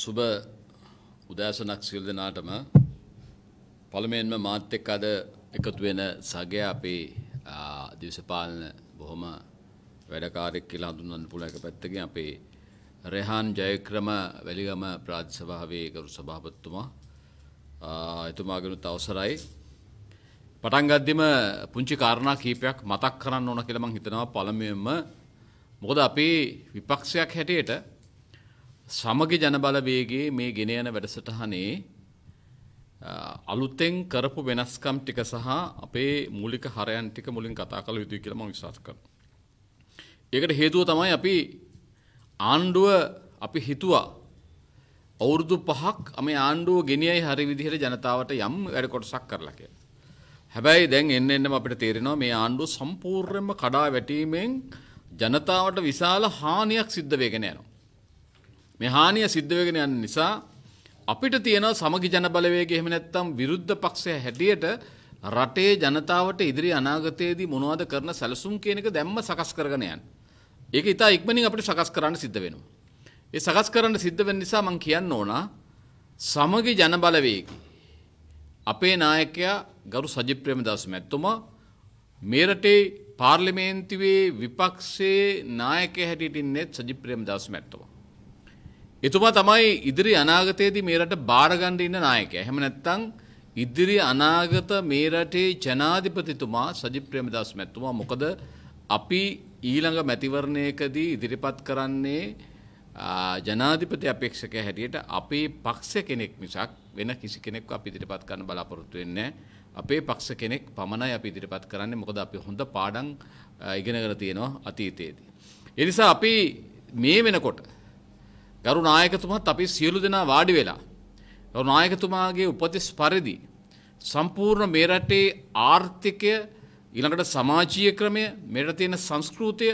සුබ උදෑසනක් සිල් දෙනාටම පළමෙන්ම මාත් එක්ක අද එකතු වෙන සගය අපේ දේශපාලන බොහොම වැඩකාරයෙක් කියලා හඳුන්වන්න පුළුවන් එක පැත්තකින් අපේ රෙහාන් ජයක්‍රම වැලිගම ප්‍රාදේශ සභාවේ ගරු සභාපතිතුමා එතුමාගෙනුත් අවසරයි පටන් ගද්දිම පුංචි කාරණා කීපයක් මතක් කරන්න ඕන කියලා මම හිතනවා පළමුවෙන්ම මොකද අපි විපක්ෂයක් හැටියට සමගි ජනබලවේගේ මේ ගෙන යන වැඩසටහනේ අලුතෙන් කරපු වෙනස්කම් ටික සහ අපේ මූලික හරයන් ටික මුලින් කතා කළ යුතුයි කියලා මම විශ්වාස කරනවා. ඒකට හේතුව තමයි අපි ආණ්ඩුව අපි හිතුවා අවුරුදු පහක් මේ ආණ්ඩුව ගෙනියයි හරි විදිහට ජනතාවට යම් වැඩ කොටසක් කරලා කියලා. හැබැයි දැන් එන්න එන්නම අපිට තේරෙනවා මේ ආණ්ඩුව සම්පූර්ණයෙන්ම කඩා වැටීමෙන් ජනතාවට විශාල හානියක් සිද්ධ වෙගෙන යනවා. මේ හානිය සිද්ධ වෙගෙන යන නිසා අපිට තියෙන සමගි ජන බලවේගය එහෙම නැත්නම් විරුද්ධ පක්ෂය හැටියට රටේ ජනතාවට ඉදිරි අනාගතයේදී මොනවද කරන සැලසුම් කියන එක දැම්ම සකස් කරගෙන යන්න. ඒක ඉතා ඉක්මනින් අපිට සකස් කරන්න සිද්ධ වෙනවා. ඒ සකස් කරන්න සිද්ධ වෙන නිසා මම කියන්න ඕන සමගි ජන බලවේගය අපේ නායකයා ගරු සජිත් ප්‍රේමදාස මැතිතුමා මේ රටේ පාර්ලිමේන්තුවේ විපක්ෂයේ නායකයා හැටියට ඉන්නේ සජිත් ප්‍රේමදාස මැතිතුමා. එතුමා තමයි ඉදිරි අනාගතයේදී මේ රට බාරගන්න ඉන්න නායකයා. එහෙම නැත්නම් ඉදිරි අනාගත මේ රටේ ජනාධිපතිතුමා සජිත් ප්‍රේමදාස මැතිතුමා මොකද අපි ඊළඟ මැතිවරණයකදී ඉදිරිපත් කරන්නේ ජනාධිපති අපේක්ෂක හැටියට අපේ පක්ෂ කෙනෙක් මිසක් වෙන කිසි කෙනෙක් අපි ඉදිරිපත් කරන්න බලාපොරොත්තු වෙන්නේ අපේ පක්ෂ කෙනෙක් පමණයි අපි ඉදිරිපත් කරන්නේ මොකද අපි හොඳ පාඩම් ඉගෙනගෙන තියෙනවා අතීතයේදී. ඒ නිසා අපි මේ වෙනකොට ගරු නායකතුමත් අපි සියලු දෙනා වාඩි වෙලා ගරු නායකතුමාගේ උපදෙස් පරිදි සම්පූර්ණ මේ රටේ ආර්ථිකය ඊළඟට සමාජීය ක්‍රමය මෙරට තියෙන සංස්කෘතිය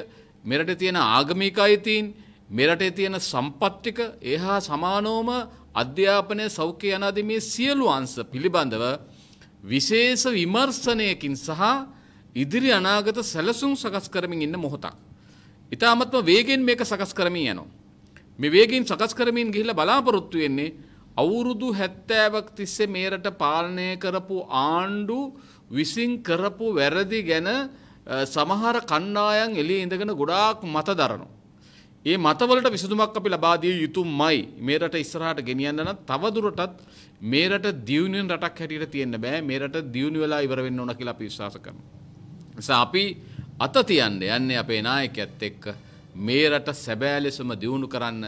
මෙරට තියෙන ආගමික අයිතීන් මෙරටේ තියෙන සම්පත් ටික එහා සමානවම අධ්‍යාපනය සෞඛ්‍ය යනාදී මේ සියලු අංශ පිළිබඳව විශේෂ විමර්ශනයකින් සහ ඉදිරි අනාගත සැලසුම් සකස් කරමින් ඉන්න මොහොතක්. ඊටාත්ම වේගෙන් මේක සකස් කරමින් යනවා. මේ වේගින් සකස් කරමින් ගිහිල්ලා බලාපොරොත්තු වෙන්නේ අවුරුදු 70ක් තිස්සේ මේරට පාලනය කරපු ආණ්ඩු විසින් කරපු වැරදි ගැන සමහර කණ්ඩායම් එළියේ ඉඳගෙන ගොඩාක් මත දරනවා. ඒ මතවලට විසඳුමක් අපි ලබා දිය යුතුමයි. මේ රට ඉස්සරහට ගෙනියන්න නම් තවදුරටත් මේ රට දියුණුවෙන් රටක් හැටියට තියෙන්න බෑ. මේ රට දියුණු වෙලා ඉවර වෙන්න ඕන කියලා අපි විශ්වාස කරනවා. නිසා අපි අත තියන්න යන්නේ අපේ නායකයත් එක්ක. මේ රට සැබෑ ලෙසම දියුණු කරන්න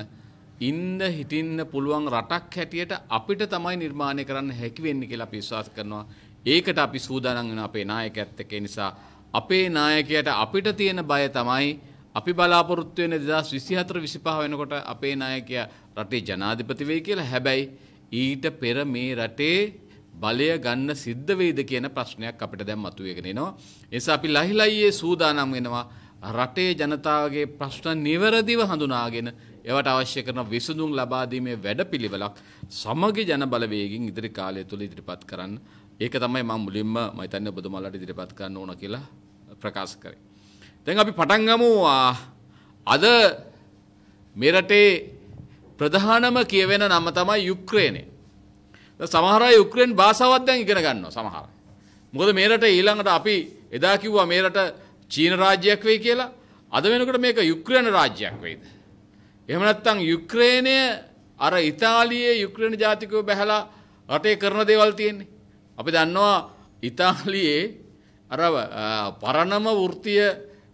ඉන්න හිටින්න පුළුවන් රටක් හැටියට අපිට තමයි නිර්මාණය කරන්න හැකි වෙන්නේ කියලා අපි විශ්වාස කරනවා. ඒකට අපි සූදානම් වෙන අපේ නායකයත් එක්ක නිසා අපේ නායකයට අපිට තියෙන බය තමයි අපි බලාපොරොත්තු වෙන 2024 25 වෙනකොට අපේ නායකයා රටේ ජනාධිපති වෙයි කියලා. හැබැයි ඊට පෙර මේ රටේ බලය ගන්න සිද්ධ වෙයිද කියන ප්‍රශ්නයක් අපිට දැන් මතුවේගෙන එනවා. ඒ නිසා අපි ලහිලයියේ සූදානම් වෙනවා රටේ ජනතාවගේ ප්‍රශ්න නිවැරදිව හඳුනාගෙන ඒවට අවශ්‍ය කරන විසඳුම් ලබා දීමේ වැඩපිළිවෙලක් සමගි ජන බලවේගින් ඉදිරි කාලය තුළ ඉදිරිපත් කරන්න. ඒක තමයි මම මුලින්ම මම හිතන්නේ ඔබතුමාලට ඉදිරිපත් කරන්න ඕන කියලා ප්‍රකාශ කරේ. දැන් අපි පටන් ගමු අද මේ රටේ ප්‍රධානම කියවෙන නම තමයි යුක්‍රේනය. සමහර අය යුක්‍රේන් භාෂාවත් දැන් ඉගෙන ගන්නවා සමහර. මොකද මේ රට ඊළඟට අපි එදා කිව්වා මේ රට චීන රාජ්‍යයක් වෙයි කියලා අද වෙනකොට මේක යුක්‍රේන රාජ්‍යයක් වෙයිද? එහෙම නැත්නම් යුක්‍රේනය අර ඉතාලියේ යුක්‍රේන ජාතිකයෝ බැහැලා රටේ කරන දේවල් තියෙන්නේ. අපි දන්නවා ඉතාලියේ අර පරණම වෘත්තිය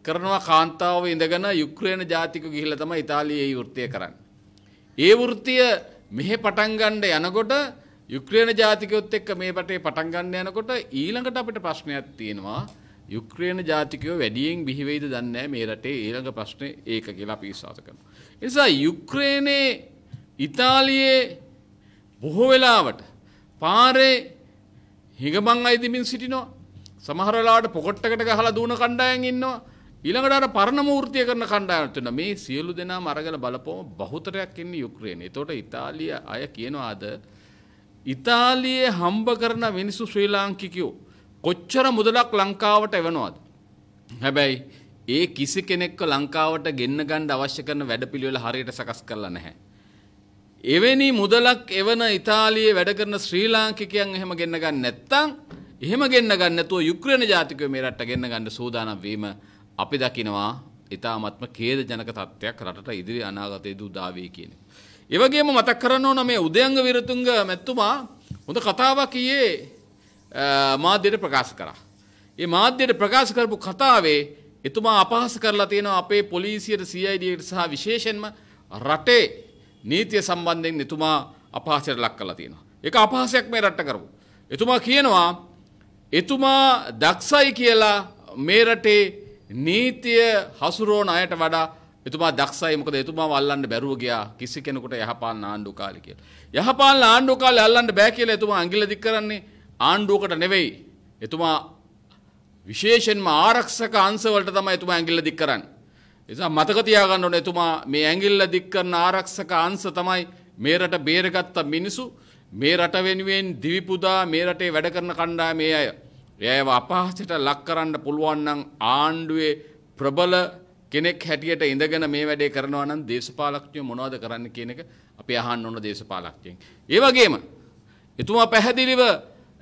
කරනවා කාන්තාව ඉඳගෙන යුක්‍රේන ජාතිකයෝ ගිහිල්ලා තමයි ඉතාලියේ වෘත්තිය කරන්නේ. ඒ වෘත්තිය මෙහෙ පටන් ගන්න යනකොට යුක්‍රේන ජාතිකයොත් එක්ක මේ රටේ පටන් ගන්න යනකොට ඊළඟට අපිට ප්‍රශ්නයක් තියෙනවා. යුක්‍රේන ජාතිකයෝ වැඩියෙන් බිහිවෙයිද දන්නේ මේ රටේ ඊළඟ ප්‍රශ්නේ ඒක කියලා අපි විශ්වාස කරනවා. ඒ නිසා යුක්‍රේනයේ ඉතාලියේ බොහෝ වෙලාවට පාරේ හිඟමන් අයිතිමින් සිටිනවා. සමහර වෙලාවට පොකොට්ටකට ගහලා දුවන කණ්ඩායම් ඉන්නවා. ඊළඟට අර පරණ මූර්තිය කරන කණ්ඩායම් තියෙනවා. මේ සියලු දෙනාම අරගෙන බලපුවම බහුතරයක් ඉන්නේ යුක්‍රේනයේ. ඒතකොට ඉතාලිය අය කියනවාද ඉතාලියේ හම්බ කරන මිනිස්සු ශ්‍රී ලාංකිකයෝ කොච්චර මුදලක් ලංකාවට එවනවාද. හැබැයි ඒ කිසි කෙනෙක්ව ලංකාවට ගෙන්න ගන්න අවශ්‍ය කරන වැඩපිළිවෙල හරියට සකස් කරලා නැහැ. එවැනි මුදලක් එවන ඉතාලියේ වැඩ කරන ශ්‍රී ලාංකිකයන් එහෙම ගෙන්න ගන්න නැත්නම් එහෙම ගෙන්න ගන්න නැතුව යුක්‍රේන ජාතිකයෝ මේ රටට ගෙන්න ගන්න සූදානම් වීම අපි දකිනවා ඉතාමත්ම ඛේදජනක තත්ත්වයක් රටට ඉදිරි අනාගතයේදී උදා වේ කියන එක. ඒ වගේම මතක් කරන්න ඕන මේ උදයන්ග විරතුංග මැතිතුමා හොඳ කතාවක් ඊයේ මාධ්‍යයට ප්‍රකාශ කරා. ඒ මාධ්‍යයට ප්‍රකාශ කරපු කතාවේ එතුමා අපහාස කරලා තියෙනවා අපේ පොලිසියට CIDට සහ විශේෂයෙන්ම රටේ නීතිය සම්බන්ධයෙන් එතුමා අපහාසයට ලක් කරලා තියෙනවා. ඒක අපහාසයක් මේ රටට කරපු. එතුමා කියනවා එතුමා දක්ෂයි කියලා මේ රටේ නීතිය හසුරුවන අයට වඩා එතුමා දක්ෂයි මොකද එතුමා අල්ලන්න බැරුව ගියා කිසි කෙනෙකුට යහපාලන ආණ්ඩු කාලේ කියලා. යහපාලන ආණ්ඩු කාලේ අල්ලන්න බෑ කියලා එතුමා අඟිල දික් කරන්නේ ආණ්ඩුවකට නෙවෙයි එතුමා විශේෂෙන්ම ආරක්ෂක අංශවලට තමයි එතුමා ඇඟිල්ල දික් කරන්නේ. එසා මතක තියාගන්න ඕනේ එතුමා මේ ඇඟිල්ල දික් කරන ආරක්ෂක අංශ තමයි මේ රට බේරගත්ත මිනිසු මේ රට වෙනුවෙන් දිවි පුදා මේ රටේ වැඩ කරන කණ්ඩායමේ අය. එයව අපහාසයට ලක් කරන්න පුළුවන් නම් ආණ්ඩුවේ ප්‍රබල කෙනෙක් හැටියට ඉඳගෙන මේ වැඩේ කරනවා නම් දේශපාලකත්වය මොනවද කරන්න කියන එක අපි අහන්න ඕන දේශපාලකත්වයෙන්. ඒ වගේම එතුමා පැහැදිලිව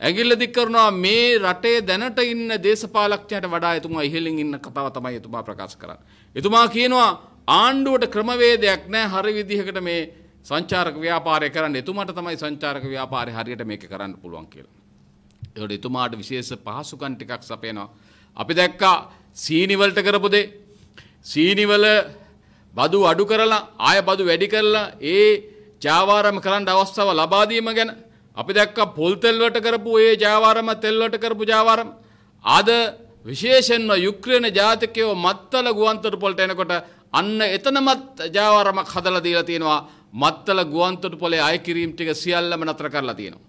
ඇගිල්ල දික් කරනවා මේ රටේ දැනට ඉන්න දේශපාලක්ෂයට වඩා එතුමා ඉහලින් ඉන්න කතාව තමයි එතුමා ප්‍රකාශ කරන්න. එතුමා කියනවා ආණ්ඩුවට ක්‍රමවේදයක් නෑ හරි විදිහකට මේ සංචාරක ව්‍යාපාරය කරන්න එතුමාට තමයි සංචාරක ව්‍යාපාරය හරියට මේක කරන්න පුළුවන් කියලා. ඒකට එතුමාට විශේෂ පහසුකම් ටිකක් සපයනවා. අපි දැක්කා සීනිවලට කරපු දේ සීනිවල බදු අඩු කරලා ආය බදු වැඩි කරලා ඒ ජාවාරම කරන්න අවස්ථාව ලබා දීම ගැන අපි දැක්ක පොල් තෙල්වට කරපු ඒ ජාවාරම තෙල්වට කරපු ජාවාරම අද විශේෂෙන්ම යුක්්‍රයන ජාතිකයෝ මත්තල ගුවන්තට පොල්ට එනකොට අන්න එතනමත් ජාවාරමක් හදල දීලා තියෙනවා මත්තල ගුවන්තට පොලේ අයකිරීම් ටික සියල්ලම නතර කරලා තියෙනවා.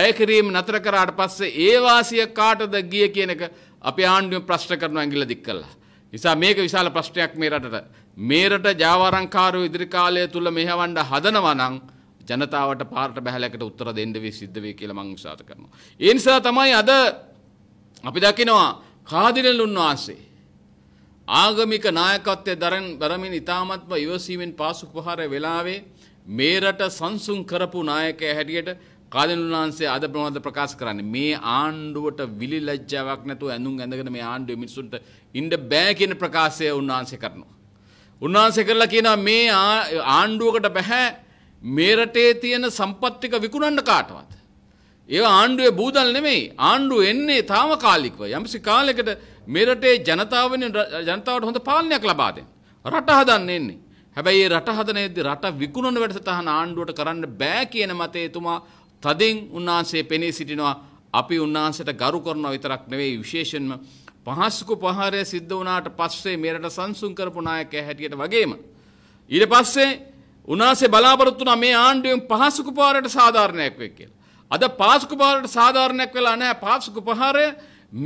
අයකිරීම් නතර කරාට පස්සේ ඒවාසිය කාටද ගිය කියන එක අපි ආණ්ඩුවෙන් ප්‍රශ්න කරනවා ඇඟිල්ල දික් කළා. නිසා මේක විශාල ප්‍රශ්නයක් මේ රටට. මේ රට ජාවාරංකාරෝ ඉදිරි කාලය තුල මෙහෙවන්න හදනවා නම් ජනතාවට පාට බැහැලකට උත්තර දෙන්නවේ සිද්ධවේ කියල මං විසාත කරනවා. ඒ නිසා තමයි අද අපි දකිනවා කාදිරල් උන්වහන්සේ. ආගමික නායකත්වය දරන් දරමින් ඉතාමත්ම ඉවසීමෙන් පාසු පහර වෙලාවේ මේ රට සංසුන් කරපු නායකය හැටියට කාදනුන්වහන්සේ අද ප්‍රමාද ප්‍රකාශ කරන්නේ මේ ආණ්ඩුවට විලි ලැජ්ජාවක් නැතුව ඇඳුම් ඇඳගෙන මේ ආණ්ඩුව මිනිසුන්ට ඉන්න බෑ කියන ප්‍රකාශය උන්වහන්සේ කරනවා. උන්වහන්සේ කරලා කියනවා මේ ආණ්ඩුවකට බෑ මේ රටේ තියෙන සම්පත් ටික විකුණන්න කාටවත්. ඒ ආණ්ඩුවේ බූදල් නෙමෙයි. ආණ්ඩුව එන්නේ తాවකාලිකව. යම්සි කාලයකට මේ රටේ ජනතාවන ජනතාවට හොඳ පාලනයක් ලබා දෙන්න. රට හදන්න එන්නේ. හැබැයි මේ රට හදනේදී රට විකුණන වැඩසටහන ආණ්ඩුවට කරන්න බෑ කියන මතය එතුමා තදින් උන්වහන්සේ පෙනී සිටිනවා. අපි උන්වහන්සේට ගරු කරනවා විතරක් නෙවෙයි විශේෂයෙන්ම පහස්කු පහාරය සිද්ධ වුණාට පස්සේ මේ රට සංසුන් කරපු නායකයා හැටියට වගේම ඊට පස්සේ උනාසේ බලාපොරොත්තු වුණා මේ ආණ්ඩුවෙන් පහසුකු පාරට සාධාරණයක් වෙයි කියලා. අද පහසුකු පාරට සාධාරණයක් වෙලා නැහැ. පහසුකු පහරය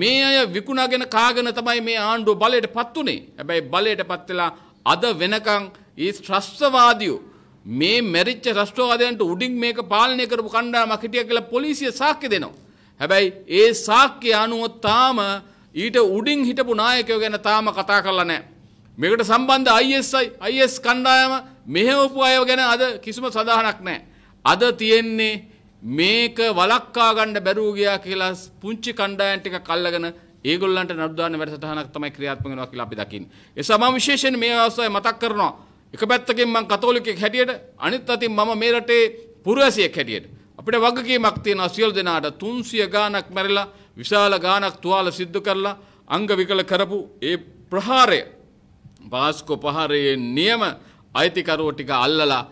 මේ අය විකුණාගෙන කාගෙන තමයි මේ ආණ්ඩුව බලයටපත් උනේ. හැබැයි බලයටපත් වෙලා අද වෙනකන් ඊස් ත්‍රස්තවාදියෝ මේ මැරිච්ච රස්ට්‍රවාදයන්ට උඩින් මේක පාලනය කරපු කණ්ඩායමක් හිටියා කියලා පොලිසිය සාක්ෂි දෙනවා. හැබැයි ඒ සාක්ෂිය අනුව තාම ඊට උඩින් හිටපු නායකයෝ ගැන තාම කතා කරලා නැහැ. මේකට සම්බන්ධ ISI IS කණ්ඩායම මෙහෙවපු අයව ගැන අද කිසිම සඳහනක් නෑ. අද තියෙන්නේ මේක වලක්කා ගණ්ඩ බැරූ ගයා කියලා පුංචි කණ්ඩායන්ටික කල්ලගෙන ඒගොල්ලන්ට නඩුදාන වැඩසටහනක් තමයි ක්‍රියාත්මක වෙනවා කියලා අපි දකින්නේ. ඒ සමාම විශේෂයෙන් මේ අවස්ථාවේ මතක් කරනවා එක පැත්තකින් මම කතෝලිකයෙක් හැටියට අනිත් අතින් මම මේ රටේ පුරවැසියෙක් හැටියට අපිට වගකීමක් තියෙනවා සියලු දෙනාට 300 ගාණක් මැරිලා විශාල ගාණක් තුවාල සිද්ධ කරලා අංග විකල කරපු ඒ ප්‍රහාරය පාස්කෝ ප්‍රහාරයේ නියම අයිතිකරෝ ටික අල්ලලා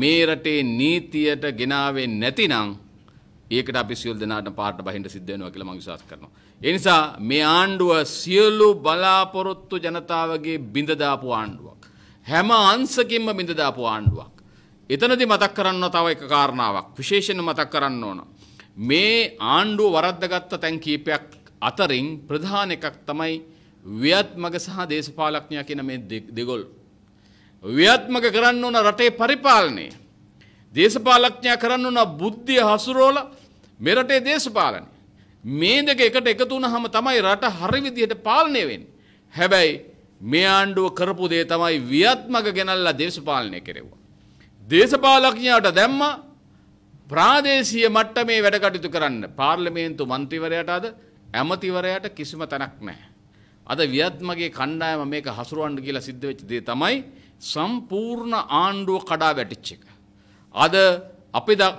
මේ රටේ නීතියට ගෙනාවේ නැතිනම් ඒකට අපි සියලු දෙනාට පාට බහින්න සිද්ධ වෙනවා කියලා මම විශ්වාස කරනවා. ඒ නිසා මේ ආණ්ඩුව සියලු බලාපොරොත්තු ජනතාවගේ බිඳ දාපු ආණ්ඩුවක්. හැම අංශකින්ම බිඳ දාපු ආණ්ඩුවක්. එතනදී මතක් කරන්න තව එක කාරණාවක් විශේෂයෙන් මතක් කරන්න ඕන. මේ ආණ්ඩුව වරද්දගත්ත තැන් කීපයක් අතරින් ප්‍රධාන එකක් තමයි ව්‍යාත්මක සහ දේශපාලඥයා කියන මේ දෙගොල්ලෝ ව්‍යාත්මක කරන්න ඕන රටේ පරිපාලනය. දේශපාලඥයා කරන්න ඕන බුද්ධිය හසුරෝල මෙරටේ දේශපාලනය. මේ දෙක එකට එකතු වුණාම තමයි රට හරි විදිහට පාලනය වෙන්නේ. හැබැයි මේ ආණ්ඩුව කරපු දේ තමයි ව්‍යාත්මක ගෙනල්ලා දේශපාලනය කෙරෙව්වා. දේශපාලඥයාට දැම්මා ප්‍රාදේශීය මට්ටමේ වැඩ කටයුතු කරන්න පාර්ලිමේන්තු මන්ත්‍රීවරයාට අද ඇමතිවරයාට කිසිම තැනක් නැහැ. අද ව්‍යත්මගේ කණ්ඩායම මේක හසුරුවන්න කියලා සිද්ධ වෙච්ච දේ තමයි සම්පූර්ණ ආණ්ඩුව කඩා වැටිච්ච එක. අද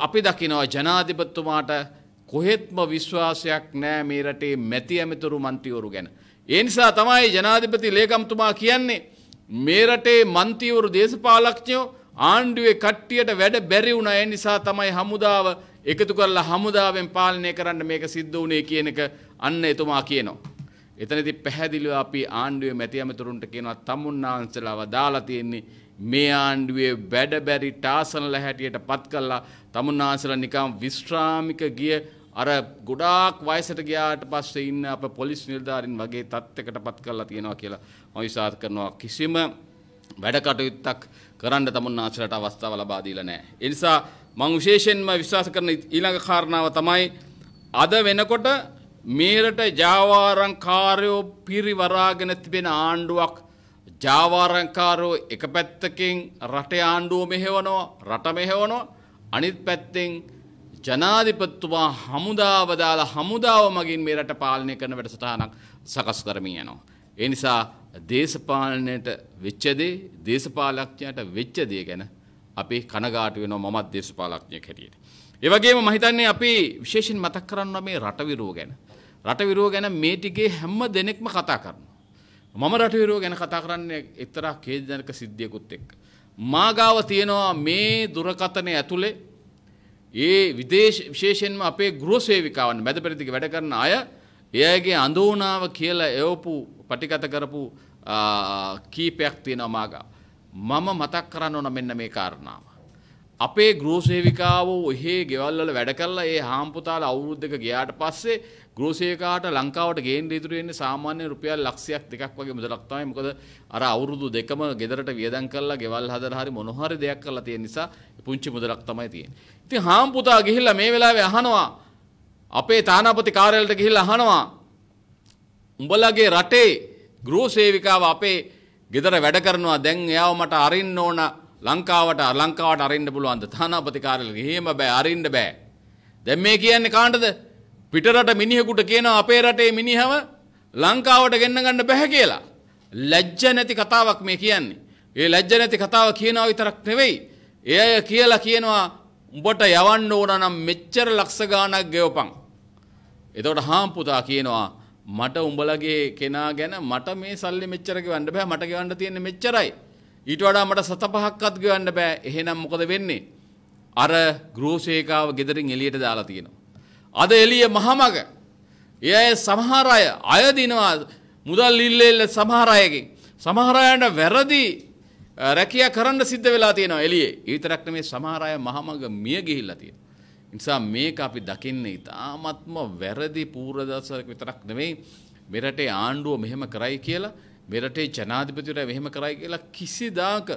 අපි දකිනවා ජනාධිපත්තුමාට කොහෙත්ම විශ්වාසයක් නෑ මේ රටේ මැති ඇමතුරු මන්තිවරු ගැන. ඒ නිසා තමයි ජනාධිපති ලේකම්තුමා කියන්නේ මේ රටේ මන්තිවරු දේශපාලක්ඥයෝ ආණ්ඩුවේ කට්ටියට වැඩ බැරි වුණ ඒ නිසා තමයි හමුදාව එකතු කරලා හමුදාවෙන් පාලනය කරන්න මේක සිද්ධ වුණේ කියන එක අන්න එතුමා කියනවා. එතනදි පැහැදිලිව අපි ආණ්ඩුවේ මැති ඇමතුරුන්ට කියනවා තමුන්නාන්සලාව දාලා තියෙන්නේ මේ ආණ්ඩුවේ වැඩබැරි ටාසනල හැටියට පත් කළා තමුන්නාන්සලා නිකම් විශ්‍රාමික ගිය අර ගොඩාක් වයසට ගියාට පස්සේ ඉන්න අප පොලිස් නිලධාරීන් වගේ තත්යකට පත් කරලා තියෙනවා කියලා මම විශ්වාස කරනවා කිසිම වැඩ කටයුත්තක් කරන්න තමුන්නාන්සලාට අවස්ථාව ලබා දීලා නැහැ. ඒ නිසා මම විශේෂයෙන්ම විශ්වාස කරන ඊළඟ කාරණාව තමයි අද වෙනකොට මේරට ජාවාරංකාරයෝ පිරිවරාගෙන තිබෙන ආණ්ඩුවක් ජාවාරංකාරෝ එක පැත්තකින් රටේ ආණ්ඩුව මෙහෙවනෝ රට මෙහෙවනෝ අනිත් පැත්තෙන් ජනාධිපත්තුමා හමුදාවදාල හමුදාව මගින් මේ රට පාලනය කරන වැඩසටහනක් සකස් කරමින් යනවා. ඒ නිසා දේශපාලනයට වෙච්චදේ දේශපාලක්ඥයට වෙච්චදේ ගැන අපි කනගාටු වෙනවා මමත් දේශපාලක්ඥයෙක් හැටියට. ඒ වගේම මම හිතන්නේ අපි විශේෂයෙන් මතක් කරන්න මේ රටවිරුව ගැන. රටවිරෝ ගැන මේටිගේ හැම්ම දෙනෙක්ම කතා කරන. මම රටවිරෝ ගැන කතා කරන්නේ එක්තරා කේජනක සිද්ධියකුත් එක්ක. මාගාව තියෙනවා මේ දුරකථනය ඇතුළේ ඒ විදේශ විශේෂයෙන්ම අපේ ගෘහසේවිකාවන් මැද පෙරදිග වැඩ කරන අය ඒ අයගේ අඳෝනාව කියලා එවපු පටිගත කරපු කීපයක් තියෙනවා මාගාව. මම මතක් කරන්න ඕන මෙන්න මේ කාරණාව. අපේ ගෘහසේවිකාව ඔහේ ගෙවල්වල වැඩ කරලා ඒ හාම්පුතාල අවුරුද්දක ගියාට පස්සේ ගෘහසේවිකාට ලංකාවට ගේන්න ඉතුරු වෙන්නේ සාමාන්‍ය රුපියල් ලක්ෂයක් දෙකක් වගේ මුදලක් තමයි. මොකද අර අවුරුදු දෙකම ගෙදරට වියදම් කරලා ගෙවල් හදලා හරි මොන හරි දෙයක් කරලා තියෙන නිසා පුංචි මුදලක් තමයි තියෙන්නේ. ඉතින් හාම්පුතා ගිහිල්ලා මේ වෙලාවේ අහනවා අපේ තානාපති කාර්යාලයට ගිහිල්ලා අහනවා උඹලගේ රටේ ගෘහසේවිකාව අපේ ගෙදර වැඩ කරනවා දැන් එයාව මට අරින්න ඕන ලංකාවට ලංකාවට අරින්න පුළුවන්ද තානාපති කාර්යාලෙ එහෙම බෑ අරින්න බෑ දැන් මේ කියන්නේ කාටද පිටරට මිනිහෙකුට කියනවා අපේ රටේ මිනිහව ලංකාවට ගෙන්න ගන්න බෑ කියලා ලැජ්ජ නැති කතාවක් මේ කියන්නේ ඒ ලැජ්ජ නැති කතාව කියනවා විතරක් නෙවෙයි ඒ අය කියලා කියනවා උඹට යවන්න ඕන නම් මෙච්චර ලක්ෂ ගාණක් ගෙවපන් එතකොට හාම්පුතා කියනවා මට උඹලගේ කෙනා ගැන මට මේ සල්ලි මෙච්චර ගෙවන්න බෑ මට ගෙවන්න තියෙන්නේ මෙච්චරයි ඊට වඩා මට සත පහක්වත් ගෙවන්න බෑ. එහෙනම් මොකද වෙන්නේ? අර ගෘහ සේකාව ගෙදරින් එළියට දාලා තියෙනවා. අද එළිය මහමග. ඒ අය සමහර අය අය දිනවා මුදල් ඉල්ලෙල්ල සමහර අයගෙන්. සමහර අයට වැරදි රැකියා කරන්න සිද්ධ වෙලා තියෙනවා එළියේ. ඒ විතරක් නෙමෙයි සමහර අය මහමග මිය ගිහිල්ලා තියෙනවා. නිසා මේක අපි දකින්නේ ඉතාමත්ම වැරදි පූර්වදර්ශක විතරක් නෙමෙයි මෙරටේ ආණ්ඩුව මෙහෙම කරයි කියලා මෙරටේ ජනාධිපතිවරයා මෙහෙම කරයි කියලා කිසිදාක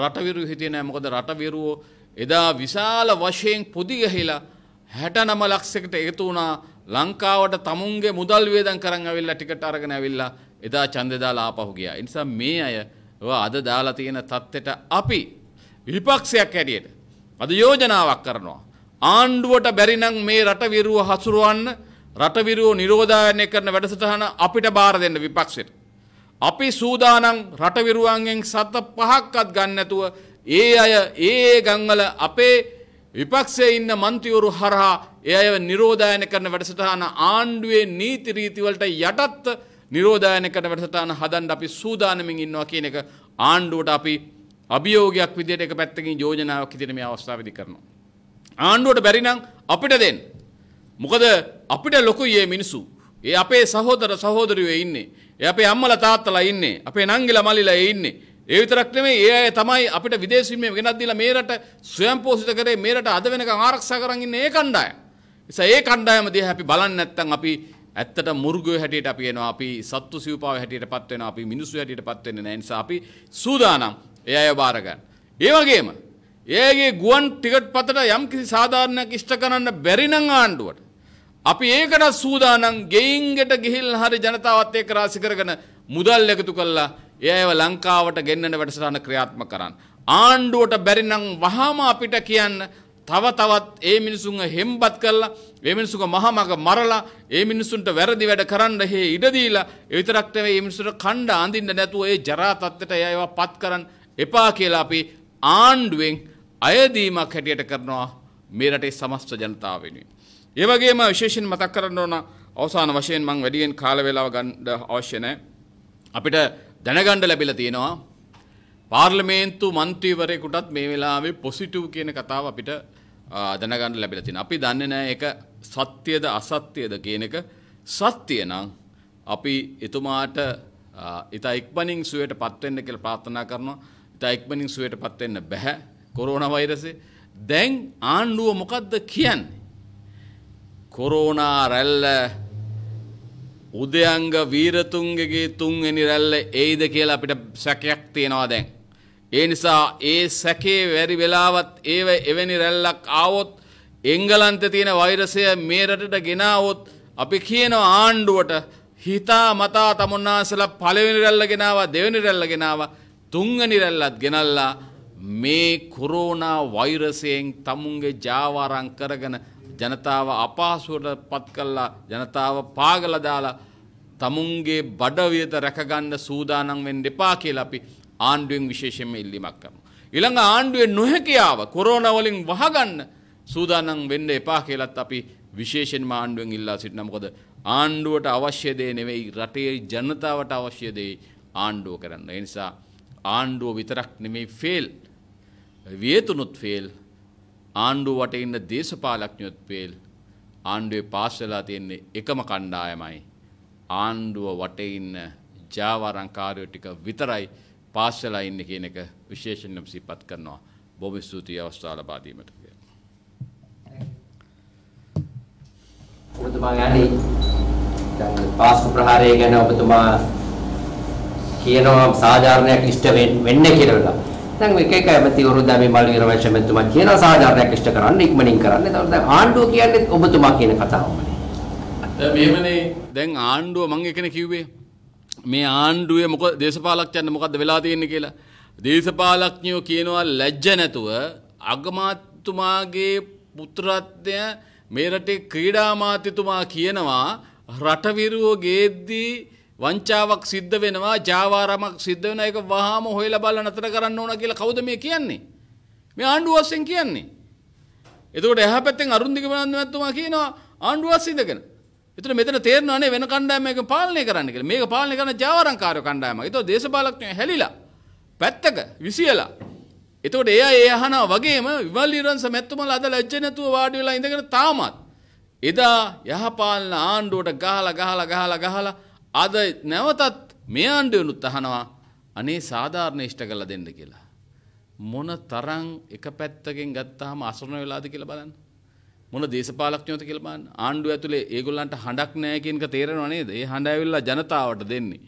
රටවිරුව හිතේ නැහැ. මොකද රටවිරුවෝ එදා විශාල වශයෙන් පොදි ගහිලා 69 ලක්ෂයකට එකතු වුණා ලංකාවට තමුන්ගේ මුදල් වේදම් කරන් ඇවිල්ලා ටිකට් අරගෙන ඇවිල්ලා එදා ඡන්දය දාලා ආපහු ගියා. ඒ නිසා මේ අය අද දාලා තියෙන தත්ත්වයට අපි විපක්ෂයක් හැටියට අද යෝජනාවක් කරනවා. ආණ්ඩුවට බැරි නම් මේ රට විරුව හසුරවන්න රට විරුව නිරෝධායනය කරන වැඩසටහන අපිට බාර දෙන්න විපක්ෂයට. අපි සූදානම් රටවිරුවන්ගෙන් සත පහක්කත් ගන්නැතුව ඒ අය ඒ ගංවල අපේ විපක්ෂය ඉන්න මන්තිවරු හරහා ඒ අය නිරෝධායන කරන වැඩසටහන ආණ්ඩුවේ නීති රීතිවලට යටත් නිරෝධායන කරන වැඩසටහන හදන්න අපි සූදානමින් ඉන්නවා කියන එක ආණ්ඩුවට අපි අභියෝගයක් විදියට එක පැත්තකින් යෝජනාවක් ඉදිරියට මේ අවස්ථාවේදී කරනවා. ආණ්ඩුවට බැරි නම් අපිට දෙන්න. මොකද අපිට ලොකුයි මේ මිනිස්සු. ඒ අපේ සහෝදර සහෝදරයෝ ඉන්නේ. ඒ අපේ අම්මලා තාත්තලා ඉන්නේ. අපේ නංගිලා මල්ලිලා ඉන්නේ. ඒ විතරක් නෙමෙයි ඒ අය තමයි අපිට විදේශ විනිමය ගෙනත් දීලා මේ රට ස්වයංපෝෂිත කරේ මේ රට අද වෙනකන් ආරක්ෂා කරන් ඉන්නේ ඒ කණ්ඩායම. නිසා ඒ කණ්ඩායම දිහා අපි බලන්නේ නැත්නම් අපි ඇත්තට මුර්ගය හැටියට අපි එනවා අපි සත්තු සිව්පාව හැටියටපත් වෙනවා අපි මිනිස්සු හැටියටපත් වෙන්නේ නැහැ නිසා අපි සූදානම් ඒ අය බාර ගන්න. ඒ වගේම ඒගේ ගුවන් ටිකට් පතට යම් කිසි සාධාරණයක් ඉෂ්ට කරන්න බැරි නම් ආණ්ඩුවට අපි ඒකට සූදානම් ගෙයින්ගෙට ගිහිල් හරි ජනතාවත් එක්ක රාශි කරගෙන මුදල් එකතු කළා ඒ අයව ලංකාවට ගෙන්නන වැඩසටහන ක්‍රියාත්මක කරන්න. ආණ්ඩුවට බැරි නම් වහාම අපිට කියන්න තව තවත් ඒ මිනිසුන්ව හෙම්බත් කරලා ඒ මිනිසුන්ගේ මහමග මරලා ඒ මිනිසුන්ට වැරදි වැඩ කරන්න හේ ඉඩ දීලා ඒ විතරක් නෙවෙයි මේ මිනිසුන්ට කණ්ඩ අඳින්න නැතුව ඒ ජරා තත්ත්වයට එයා ඒවා පත් කරන්න එපා කියලා අපි ආණ්ඩුවෙන් අයදීමක් හැටියට කරනවා මේ රටේ සමස්ත ජනතාව වෙනුවෙන්. ඒ වගේම විශේෂයෙන් මතක් කරන්න ඕන අවසාන වශයෙන් මම වැඩියෙන් කාල වේලාව ගන්න අවශ්‍ය නැහැ. අපිට දැනගන්න ලැබිලා තියෙනවා පාර්ලිමේන්තු මන්ත්‍රීවරයෙකුටත් මේ වෙලාවේ පොසිටිව් කියන කතාව අපිට දැනගන්න ලැබිලා තියෙනවා. අපි දන්නේ නැහැ ඒක සත්‍යද අසත්‍යද කියන එක. සත්‍ය නම් අපි එතුමාට ඉතා ඉක්මනින් සුවයට පත්වෙන්න කියලා ප්‍රාර්ථනා කරනවා. ඉතා ඉක්මනින් සුවයට පත්වෙන්න බෑ කොරෝනා වෛරසේ. දැන් ආණ්ඩුව මොකක්ද කියන්නේ. කොරෝනා රැල්ල උදයංග වීරතුන්ගගේ තුන්වෙනි රැල්ල එයිද කියලා අපිට සැකයක් තියෙනවා දැන්. ඒ නිසා ඒ සැකේ වැරි වෙලාවත් ඒව එවැනි රැල්ලක් ආවොත් එංගලන්තේ තියෙන වෛරසය මේ රටට ගෙනාවොත් අපි කියනවා ආණ්ඩුවට හිතා මතා තමුන්නාසලා පළවෙනි රැල්ල ගෙනාවා දෙවෙනි රැල්ල ගෙනාවා තුන්වෙනි රැල්ලත් ගෙනල්ලා මේ කොරෝනා වෛරසයෙන් තමුන්ගේ ජාවාරං කරගෙන ජනතාව අපහසුවට පත් කළා ජනතාව පාගල දාලා තමුන්ගේ බඩවියත රැකගන්න සූදානම් වෙන්න එපා කියලා අපි ආණ්ඩුවෙන් විශේෂයෙන්ම ඉල්ලීමක් කරනවා. ඊළඟ ආණ්ඩුවේ නොහැකියාව කොරෝනා වලින් වහගන්න සූදානම් වෙන්න එපා කියලාත් අපි විශේෂයෙන්ම ආණ්ඩුවෙන් ඉල්ලා සිටිනවා. මොකද ආණ්ඩුවට අවශ්‍ය දේ නෙවෙයි රටේ ජනතාවට අවශ්‍ය දේ ආණ්ඩුව කරන්න. ඒ නිසා ආණ්ඩුව විතරක් නෙමෙයි ෆේල් වියතුනුත් ෆේල් ආණ්ඩුව වට ඉන්න දේශපාලඥයොත් ෆේල් ආණ්ඩුවේ පාස් වෙලා තියෙන්නේ එකම කණ්ඩායමයි ආණ්ඩුව වට ඉන්න ජාවාරංකාරයෝ ටික විතරයි පාස් වෙලා ඉන්නේ කියන එක විශේෂයෙන්ම සිහිපත් කරනවා බොහොම ස්තුතියි අවස්ථාව ලබා දීමට ඔබතුමා යන්නේ දැන් පාස් ප්‍රහාරය ගැන ඔබතුමා කියනවා සාධාරණයක් ඉෂ්ට වෙන්න කියලා. දැන් මේක එක ඇමති වරුදා මේ මල් වීරවංශ මැතිතුමා කියන සාධාරණයක් ඉෂ්ට කරන්න ඉක්මනින් කරන්න. එතකොට දැන් ආණ්ඩුව කියන්නේ ඔබතුමා කියන කතාවමනේ. දැන් මෙහෙමනේ දැන් ආණ්ඩුව මම එකනේ කිව්වේ මේ ආණ්ඩුවේ මොකද දේශපාලකයන් මොකද්ද වෙලා තියෙන්නේ කියලා. දේශපාලඥයෝ කියනවා ලැජ්ජ නැතුව අගමාත්තුමාගේ පුත්‍රත්වය මේ රටේ ක්‍රීඩාමාත්‍යතුමා කියනවා රටවිරුව ගේද්දී වංචාවක් සිද්ධ වෙනවා ජාවාරමක් සිද්ධ වෙන එක වහාම හොයලා බලලා නතර කරන්න ඕන කියලා කවුද මේ කියන්නේ? මේ ආණ්ඩුව වශයෙන් කියන්නේ. එතකොට එහා පැත්තෙන් අරුන්දික මහත්මයා කියනවා ආණ්ඩුව වශයෙන් එතන මෙතන තේරෙනවානේ වෙන කණ්ඩායමක පාලනය කරන්න කියලා. මේක පාලනය කරන ජාවාරම්කාරයෝ කණ්ඩායමක්. ඒතකොට දේශපාලකත්වයෙන් හැලිලා පැත්තක විසියලා. එතකොට එයා ඒ අහනවා වගේම විවල්ලිරන්ස මැතිතුමලා අද ලැජ්ජ නැතුව වාඩි වෙලා ඉඳගෙන තාමත් එදා යහපාලන ආණ්ඩුවට ගහලා ගහලා ගහලා ගහලා අද නැවතත් මේ ආණ්ඩුවනුත් අහනවා අනේ සාධාරණ ඉෂ්ට කරලා දෙන්න කියලා. මොන තරම් එක පැත්තකින් ගත්තාම අසරණ වෙලාද කියලා බලන්න. මොන දේශපාලඥයෝද කියලා බලන්න. ආණ්ඩුව ඇතුලේ ඒගොල්ලන්ට හඬක් නැහැ කියන එක තේරෙනව නේද? ඒ හඬ ඇවිල්ලා ජනතාවට දෙන්නේ.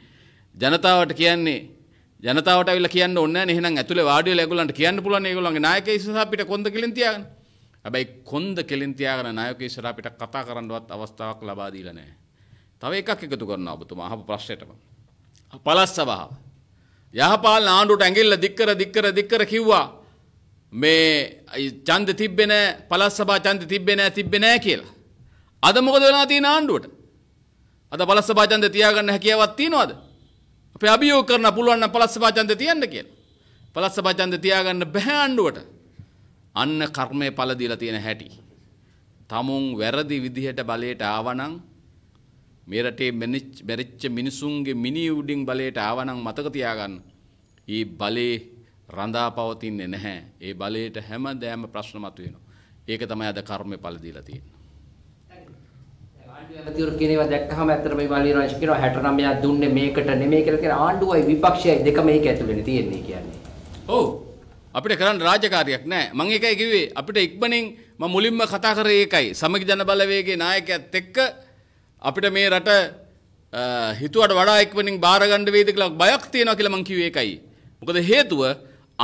ජනතාවට කියන්නේ ජනතාවට ඇවිල්ලා කියන්න ඕනේ නැහැ නේ. එහෙනම් ඇතුලේ වාඩි වෙලා ඒගොල්ලන්ට කියන්න පුළුවන් ඒගොල්ලන්ගේ නායකයෙ ඉස්සරහා පිට කොන්ද කෙලින් තියාගෙන. හැබැයි කොන්ද කෙලින් තියාගෙන නායකයෙ ඉස්සරහා පිට කතා කරන්නවත් අවස්ථාවක් ලබා දීලා නැහැ. තව එකක් එකතු කරනවා ඔබතුමා අහපු ප්‍රශ්නෙටම. පළාත් සභාව. යහපාලන ආණ්ඩුවට ඇඟිල්ල දික්කර දික්කර දික්කර කිව්වා මේ ඡන්ද තිබ්බේ නැහැ පළාත් සභාව ඡන්ද තිබ්බේ නැහැ තිබ්බේ නැහැ කියලා. අද මොකද වෙලා තියෙන ආණ්ඩුවට? අද පළාත් සභාව ඡන්ද තියාගන්න හැකියාවක් තියනවද? අපි අභියෝග කරන්න පුළුවන් නම් පළාත් සභාව ඡන්ද තියන්න කියලා. පළාත් සභාව ඡන්ද තියාගන්න බෑ ආණ්ඩුවට. අන්න කර්මය පළ දීලා තියෙන හැටි. තමුන් වැරදි විදිහට බලයට ආවනම් මේ රටේ මැරිච්ච මිනිසුන්ගේ මිනි උඩින් බලයට ආවනම් මතක තියාගන්න. ඊ බලේ රඳා පවතින්නේ නැහැ. ඒ බලයට හැමදෑම ප්‍රශ්න මතුවෙනවා. ඒක තමයි අද කර්මය ඵල දීලා තියෙන්නේ. ආණ්ඩුව කියනවා දැක්කහම ඇත්තටම මේ වලි රංශ කියනවා 69ක් දුන්නේ මේකට නෙමෙයි කියලා කියන ආණ්ඩුවයි විපක්ෂයයි දෙකම ඒක ඇතුළේ තියෙන්නේ කියන්නේ. ඔව්. අපිට කරන්න රාජකාරියක් නැහැ. මම ඒකයි කිව්වේ අපිට ඉක්මනින් මම මුලින්ම කතා කරේ ඒකයි. සමගි ජන බලවේගයේ නායකයත් එක්ක අපිට මේ රට හිතුවට වඩා ඉක්මනින් බාරගන්න වේද කියලා බයක් තියෙනවා කියලා මං කිව්වේ ඒකයි. මොකද හේතුව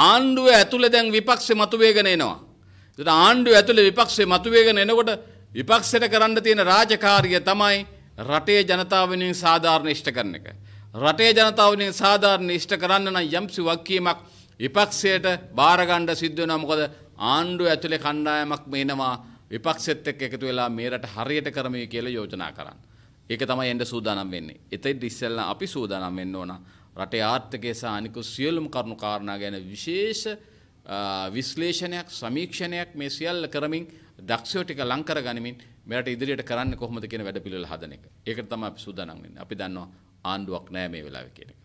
ආණ්ඩුව ඇතුළේ දැන් විපක්ෂේ මතුවේගෙන එනවා. ඒතර ආණ්ඩුව ඇතුළේ විපක්ෂේ මතුවේගෙන එනකොට විපක්ෂයට කරන්න තියෙන රාජකාරිය තමයි රටේ ජනතාව වෙනුවෙන් සාධාරණ ඉෂ්ට කරන එක. රටේ ජනතාව වෙනුවෙන් සාධාරණ ඉෂ්ට කරන්න නම් යම්සි වක්කීමක් විපක්ෂයට බාරගන්න සිද්ධ වෙනවා. මොකද ආණ්ඩුව ඇතුළේ කණ්ඩායමක් මේනවා විපක්ෂෙත් එක්ක එකතු වෙලා මේ රට හරියට කරමු කියලා යෝජනා කරන්නේ. ඒක තමයි එන්න සූදානම් වෙන්නේ. එතෙන්ට ඉස්සෙල්ලා අපි සූදානම් වෙන්න ඕන. රටේ ආර්ථිකය සහ අනිකුත් සියලුම කරුණු කාරණා ගැන විශේෂ විශ්ලේෂණයක් සමීක්ෂණයක් මේ සියල්ල කරමින් දක්ෂයෝ ටික ලං කරගනිමින් මෙරට ඉදිරියට කරන්න කොහොමද කියන වැඩපිළිවෙල හදන එක. ඒකට තමයි අපි සූදානම් වෙන්නේ. අපි දන්නවා ආණ්ඩුවක් නෑ මේ වෙලාවේ කියන එක.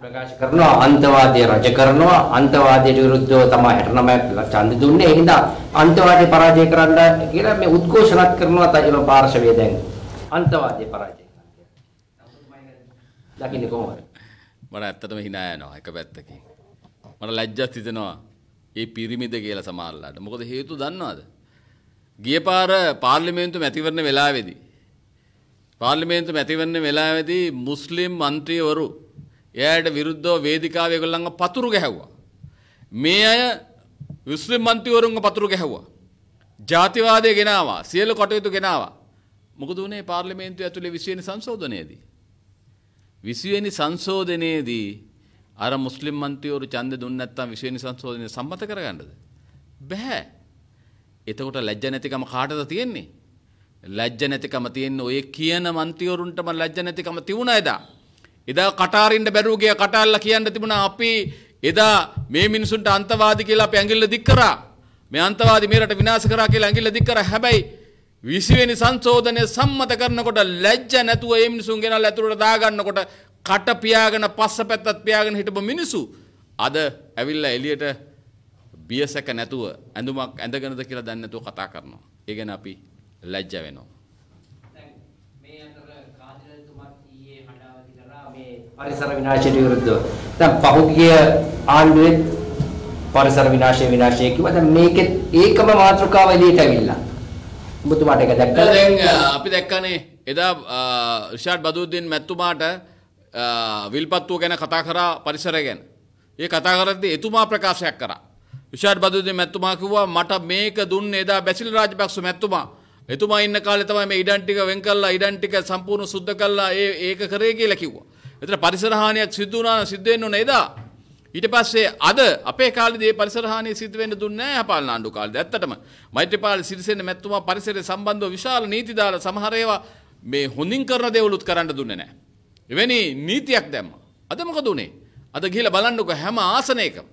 ප්‍රකාශ කරනවා අන්තවාදී රජ කරනවා අන්තවාදයට විරුද්ධව තමයි 69 ඡන්ද දුන්නේ. ඒ හින්දා අන්තවාදී පරාජය කරන්න කියලා මේ උද්ඝෝෂණත් කරනවා තමයි පාර්ශවය දැන්. අන්තවාදී පරාජය දකින්නේ කොහොමද? මට ඇත්තටම hina යනවා එක පැත්තකින්. මට ලැජ්ජත් හිතෙනවා. මේ පිරිමිද කියලා සමහරලාට. මොකද හේතු දන්නවද? ගිය පාර පාර්ලිමේන්තු මැතිවරණ වෙලාවේදී පාර්ලිමේන්තු මැතිවරණ වෙලාවේදී මුස්ලිම් മന്ത്രിවරු එයාට විරුද්ධව වේදිකාවේ ඒගොල්ලන්ව පතුරු ගැහුවා. මේ අය මුස්ලිම් മന്ത്രിවරුන්ව පතුරු ගැහුවා. ජාතිවාදය ගෙනාවා. සියලු කටයුතු ගෙනාවා. මොකද වනේ පාර්ලිමේන්තුව ඇතුළේ විසිවෙනි සංශෝධනයේදී. විසිවෙනි සංශෝධනයේදී අර මුස්ලිම් මන්ත්‍රීවරු ඡන්ද දුන්න නැත්නම් විසිවෙනි සංශෝධනය සම්මත කරගන්නද? බෑ. එතකොට ලැජ්ජ නැතිකම කාටද තියෙන්නේ? ලැජ්ජ නැතිකම තියෙන්නේ ඔය කියන මන්ත්‍රීවරුන්ටම ලැජ්ජ නැතිකම තිබුණා එදා. එදා කටාරින්න බැරුව ගිය කටාල්ලා කියන්න තිබුණා අපි එදා මේ මිනිසුන්ට අන්තවාදී කියලා අපි ඇඟිල්ල දික් කරා. මේ අන්තවාදී මේ රට විනාශ කරා කියලා ඇඟිල්ල දික් කරා. හැබැයි විසිවෙනි සංශෝධනය සම්මත කරනකොට ලැජ්ජ නැතුව ඒ මිනිසුන් ගෙනල් ඇතුළට දාගන්නකොට කට පියාගෙන පස්ස පැත්තත් පියාගෙන හිටපු මිනිසු අද ඇවිල්ලා එළියට බියසක නැතුව ඇඳුමක් ඇඳගෙනද කියලා දැන් නැතුව කතා කරනවා. ඒ ගැන අපි ලැජ්ජ වෙනවා. පරිසර විනාශයට විරුද්ධව. දැන් පහුගිය ආණ්ඩුවේ පරිසර විනාශය විනාශය කිව්වා. දැන් මේකෙත් ඒකම මාතෘකාව එළියට ඇවිල්ලා. ඔබතුමාට ඒක දැක්කද? දැන් අපි දැක්කනේ එදා රිෂාඩ් බදුද්දීන් මැතිතුමාට විල්පත්තුව ගැන කතා කරා පරිසරය ගැන. ඒ කතා කරද්දී එතුමා ප්‍රකාශයක් කරා. රිෂාඩ් බදුද්දීන් මැතිතුමා කිව්වා මට මේක දුන්නේ එදා බැසිල් රාජපක්ෂ මැතිතුමා. එතුමා ඉන්න කාලේ තමයි මේ ඉඩම් ටික වෙන් කළා ඉඩම් ටික සම්පූර්ණ සුද්ධ කළා ඒ ඒක කරේ කියලා කිව්වා. එතන පරිසර හානියක් සිද්ධ වුණා සිද්ධ වෙන්න ඕනේ එදා. ඊට පස්සේ අද අපේ කාලේදී පරිසරහානිය සිද්ධ වෙන්න දුන්නේ නැහැ යහපාලන ආණ්ඩු කාලේ. ඇත්තටම මෛත්‍රීපාල සිරිසෙන මැතිතුමා පරිසරය සම්බන්ධව විශාල නීති දාලා සමහර ඒවා මේ හොඳින් කරන දේවලුත් කරන්න දුන්නේ නැහැ. එවැනි නීතියක් දැම්මා. අද මොකද උනේ? අද ගිහිල්ලා බලන්නකෝ හැම ආසනයකම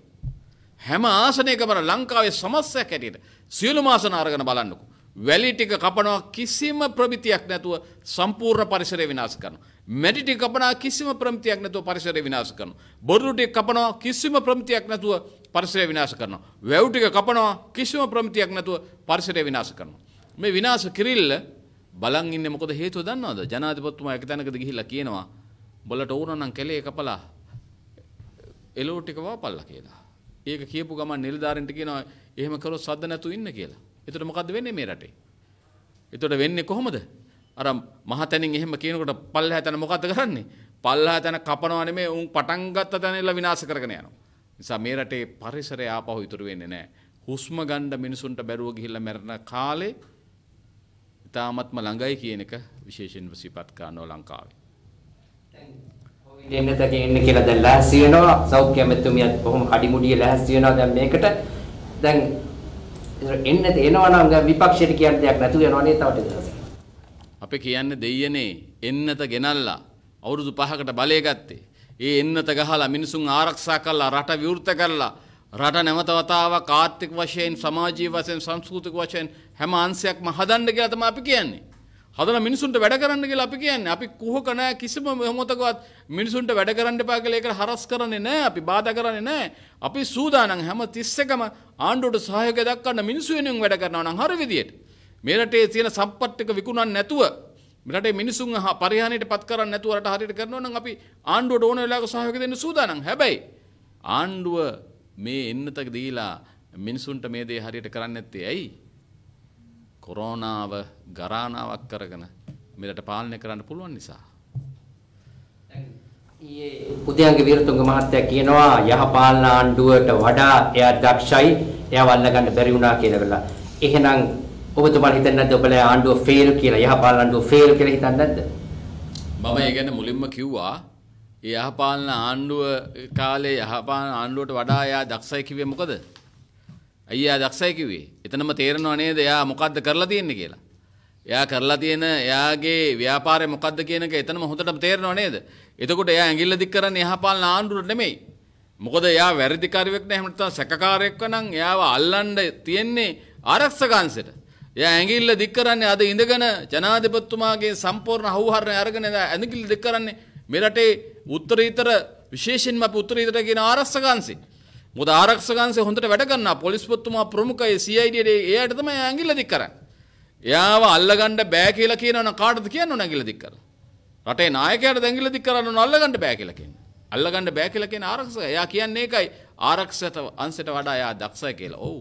හැම ආසනයකම ලංකාවේ සමස්තයක් හැටියට සියලුම ආසන අරගෙන බලන්නකෝ. වැලි ටික කපනවා කිසිම ප්‍රමිතියක් නැතුව සම්පූර්ණ පරිසරය විනාශ කරනවා. මැඩිටි කපනා කිසිම ප්‍රමිතියක් නැතුව පරිසරය විනාශ කරනවා. බොරු ටික කපනවා කිසිම ප්‍රමිතියක් නැතුව පරිසරය විනාශ කරනවා. වැව් ටික කපනවා කිසිම ප්‍රමිතියක් නැතුව පරිසරය විනාශ කරනවා. මේ විනාශ කිරිල්ල බලන් ඉන්නේ මොකද හේතුව දන්නවද? ජනාධිපතිතුමා එක තැනකද ගිහිල්ලා කියනවා "බොලට ඕන නම් කැලේ කපලා එලෝ ටික වහපල්ලා" කියලා. ඒක කියපු ගමන් නිලධාරින්ට කියනවා "එහෙම කළොත් සද්ද නැතුව ඉන්න" කියලා. එතකොට මොකද්ද වෙන්නේ මේ රටේ? එතකොට වෙන්නේ කොහොමද? අර මහතැනින් එහෙම කියනකොට පල්ලෙහා තැන මොකද්ද කරන්නේ? පල්ලෙහා තැන කපනවා නෙමෙයි උන් පටන් ගත්ත තැනෙල විනාශ කරගෙන යනවා. නිසා මේ රටේ පරිසරය ආපහු ඉතුරු වෙන්නේ නැහැ. හුස්ම ගන්න මිනිසුන්ට බැරුව ගිහිල්ලා මැරෙන කාලේ ඉතාමත්ම ළඟයි කියන එක විශේෂයෙන්ම සිපත් කරනවා ලංකාවේ. ඉන්නත ගේන්න කියලා දැන් ලෑස්ති වෙනවා සෞඛ්‍ය අමාත්‍යතුමියත් බොහොම කඩිමුඩිය ලෑස්ති වෙනවා දැන් මේකට දැන් එන්න තේනවා නම් විපක්ෂයට කියන්න දෙයක් නැතුව යනවා නේ තව ටික දවසක් අපි කියන්නේ දෙයනේ එන්නත ගෙනල්ලා අවුරුදු පහකට බලය ගත්තේ. ඒ එන්නත ගහලා මිනිසුන් ආරක්ෂා කළා රට විවෘත කරලා රට නැවත වතාවක් ආර්ථික වශයෙන් සමාජීය වශයෙන් සංස්කෘතික වශයෙන් හැම අංශයක්ම හදන්න කියලා තමයි අපි කියන්නේ. හදලා මිනිසුන්ට වැඩ කරන්න කියලා අපි කියන්නේ. අපි කුහක නැහැ කිසිම මොහොතකවත් මිනිසුන්ට වැඩ කරන්න එපා කියලා ඒකට හරස් කරන්නේ නැහැ. අපි බාධා කරන්නේ නැහැ. අපි සූදානම් හැම 31ම ආණ්ඩුවට සහයෝගය දක්වන්න මිනිසු වෙනුවෙන් වැඩ කරනවා නම් හරි විදියට. මෙරටේ තියෙන සම්පත්තික විකුණන් නැතුව මෙරට මිනිසුන් හා පරිහානියට පත් කරන්න නැතුවට හරියට කරනවා නම් අපි ආණ්ඩුවට ඕන වෙලාවක සහයෝගය දෙන්න සූදානම්. හැබැයි ආණ්ඩුව මේ එන්නතක දීලා මිනිසුන්ට මේ දේ හරියට කරන්නේ නැත්තේ ඇයි? කොරෝනාව ගරානාවක් කරගෙන මෙරට පාලනය කරන්න පුළුවන් නිසා. ඊයේ උදයන්ගේ වීරතුංග මහත්තයා කියනවා යහපාලන ආණ්ඩුවට වඩා එයා දක්ෂයි. එයා වල්ල ගන්න බැරි වුණා කියලා. එහෙනම් ඔබතුමාලා හිතන්නේ නැද්ද ඔබලා ආණ්ඩුව ෆේල් කියලා යහපාලන ආණ්ඩුව ෆේල් කියලා හිතන්නේ නැද්ද? මම ඒ ගැන මුලින්ම කිව්වා ඒ යහපාලන ආණ්ඩුව කාලේ යහපාලන ආණ්ඩුවට වඩා එයා දක්ෂයි කිව්වේ මොකද? අයියා දක්ෂයි කිව්වේ. එතනම තේරෙනව නේද එයා මොකද්ද කරලා තියෙන්නේ කියලා. එයා කරලා තියෙන එයාගේ ව්‍යාපාරය මොකද්ද කියන එක එතනම හොඳටම තේරෙනව නේද? එතකොට එයා ඇඟිල්ල දික් කරන්නේ යහපාලන ආණ්ඩුවට නෙමෙයි. මොකද එයා වැරදිකාරයෙක් නෑ එහෙම නැත්නම් සැකකාරයෙක්ව නම් එයාව අල්ලන්න තියෙන්නේ ආරක්ෂක අංශයට. එයා ඇඟිල්ල දික් කරන්නේ අද ඉඳගෙන ජනාධිපතිතුමාගේ සම්පූර්ණ හවුහරණය අරගෙන ඇඟිල්ල දික් කරන්නේ මේ රටේ උත්තරීතර විශේෂයෙන්ම අපි උත්තරීතර කියන ආරක්ෂකංශේ. මොකද ආරක්ෂකංශේ හොඳට වැඩ කරනවා පොලිස්පතිතුමා ප්‍රමුඛයි CID එයාට තමයි ඇඟිල්ල දික් කරන්නේ. එයාව අල්ලගන්න බෑ කියලා කියනවනම් කාටද කියන්නේ ඇඟිල්ල දික් කරලා? රටේ නායකයාට ඇඟිල්ල දික් කරන්න ඕන අල්ලගන්න බෑ කියලා කියන්නේ. අල්ලගන්න බෑ කියලා කියන ආරක්ෂක. එයා කියන්නේ ඒකයි ආරක්ෂක අංශයට වඩා එයා දක්ෂයි කියලා. ඔව්.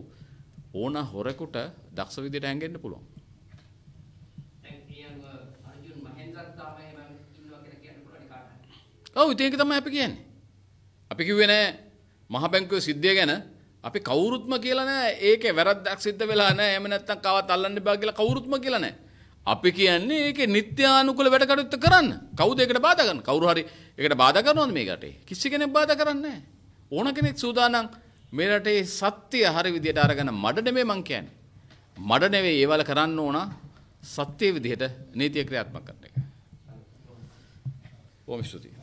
ඕන හොරෙකුට දක්ෂ විදියට හැංගෙන්න පුළුවන්. ඔව් ඉතින් ඒක තමයි අපි කියන්නේ. අපි කිව්වේ නෑ මහ බැංකුවේ සිද්ධිය ගැන අපි කවුරුත්ම කියලා නෑ ඒකේ වැරද්දක් සිද්ධ වෙලා නෑ එහෙම නැත්නම් කවත් අල්ලන්න බෑ කියලා කවුරුත්ම කියලා නෑ. අපි කියන්නේ ඒකේ නිත්‍යානුකූල වැඩ කටයුතු කරන්න. කවුද ඒකට බාධා කරන්නේ? කවුරු හරි ඒකට බාධා කරනවද මේ රටේ? කිසි කෙනෙක් බාධා කරන්නේ නෑ. ඕන කෙනෙක් සූදානම් මේ රටේ සත්‍ය හරි විදියට අරගෙන මඩ නෙමෙයි මං කියන්නේ. මඩ නෙවෙයි ඒවල කරන්න ඕන සත්‍ය විදිහට නීතිය ක්‍රියාත්මක කරන එක. බොහොම ස්තුතියි.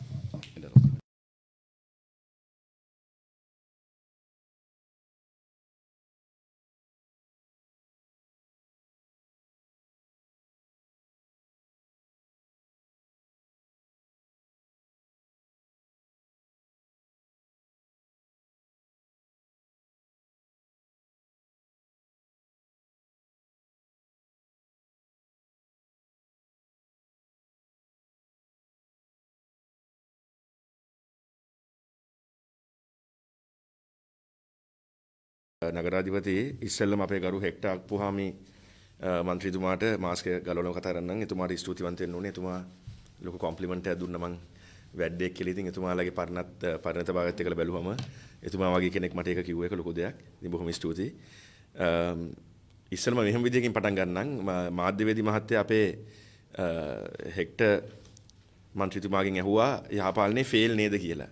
නගරාධිපති ඉස්සෙල්ලම අපේ ගරු හෙක්ටර් පුහාමි මන්ත්‍රීතුමාට මාස්ක ගලවලා කතා කරනනම් එතුමාට ස්තුතිවන්ත වෙන්න ඕනේ. එතුමා ලොකු කොම්ප්ලිමන්ට් එකක් දුන්න මං වැඩ්ඩෙක් කියලා ඉතින් එතුමාලගේ පරණත් පරණතභාවයත් එක්කලා බැලුවම එතුමා වගේ කෙනෙක් මට ඒක කිව්ව එක ලොකු දෙයක්. ඉතින් බොහොම ස්තුතියි. ඉස්සෙල්ම මෙහෙම විදියකින් පටන් ගන්නම් මාධ්‍යවේදී මහත්තයා අපේ හෙක්ටර් මන්ත්‍රීතුමාගෙන් ඇහුවා යහපාලනේ ෆේල් නේද කියලා.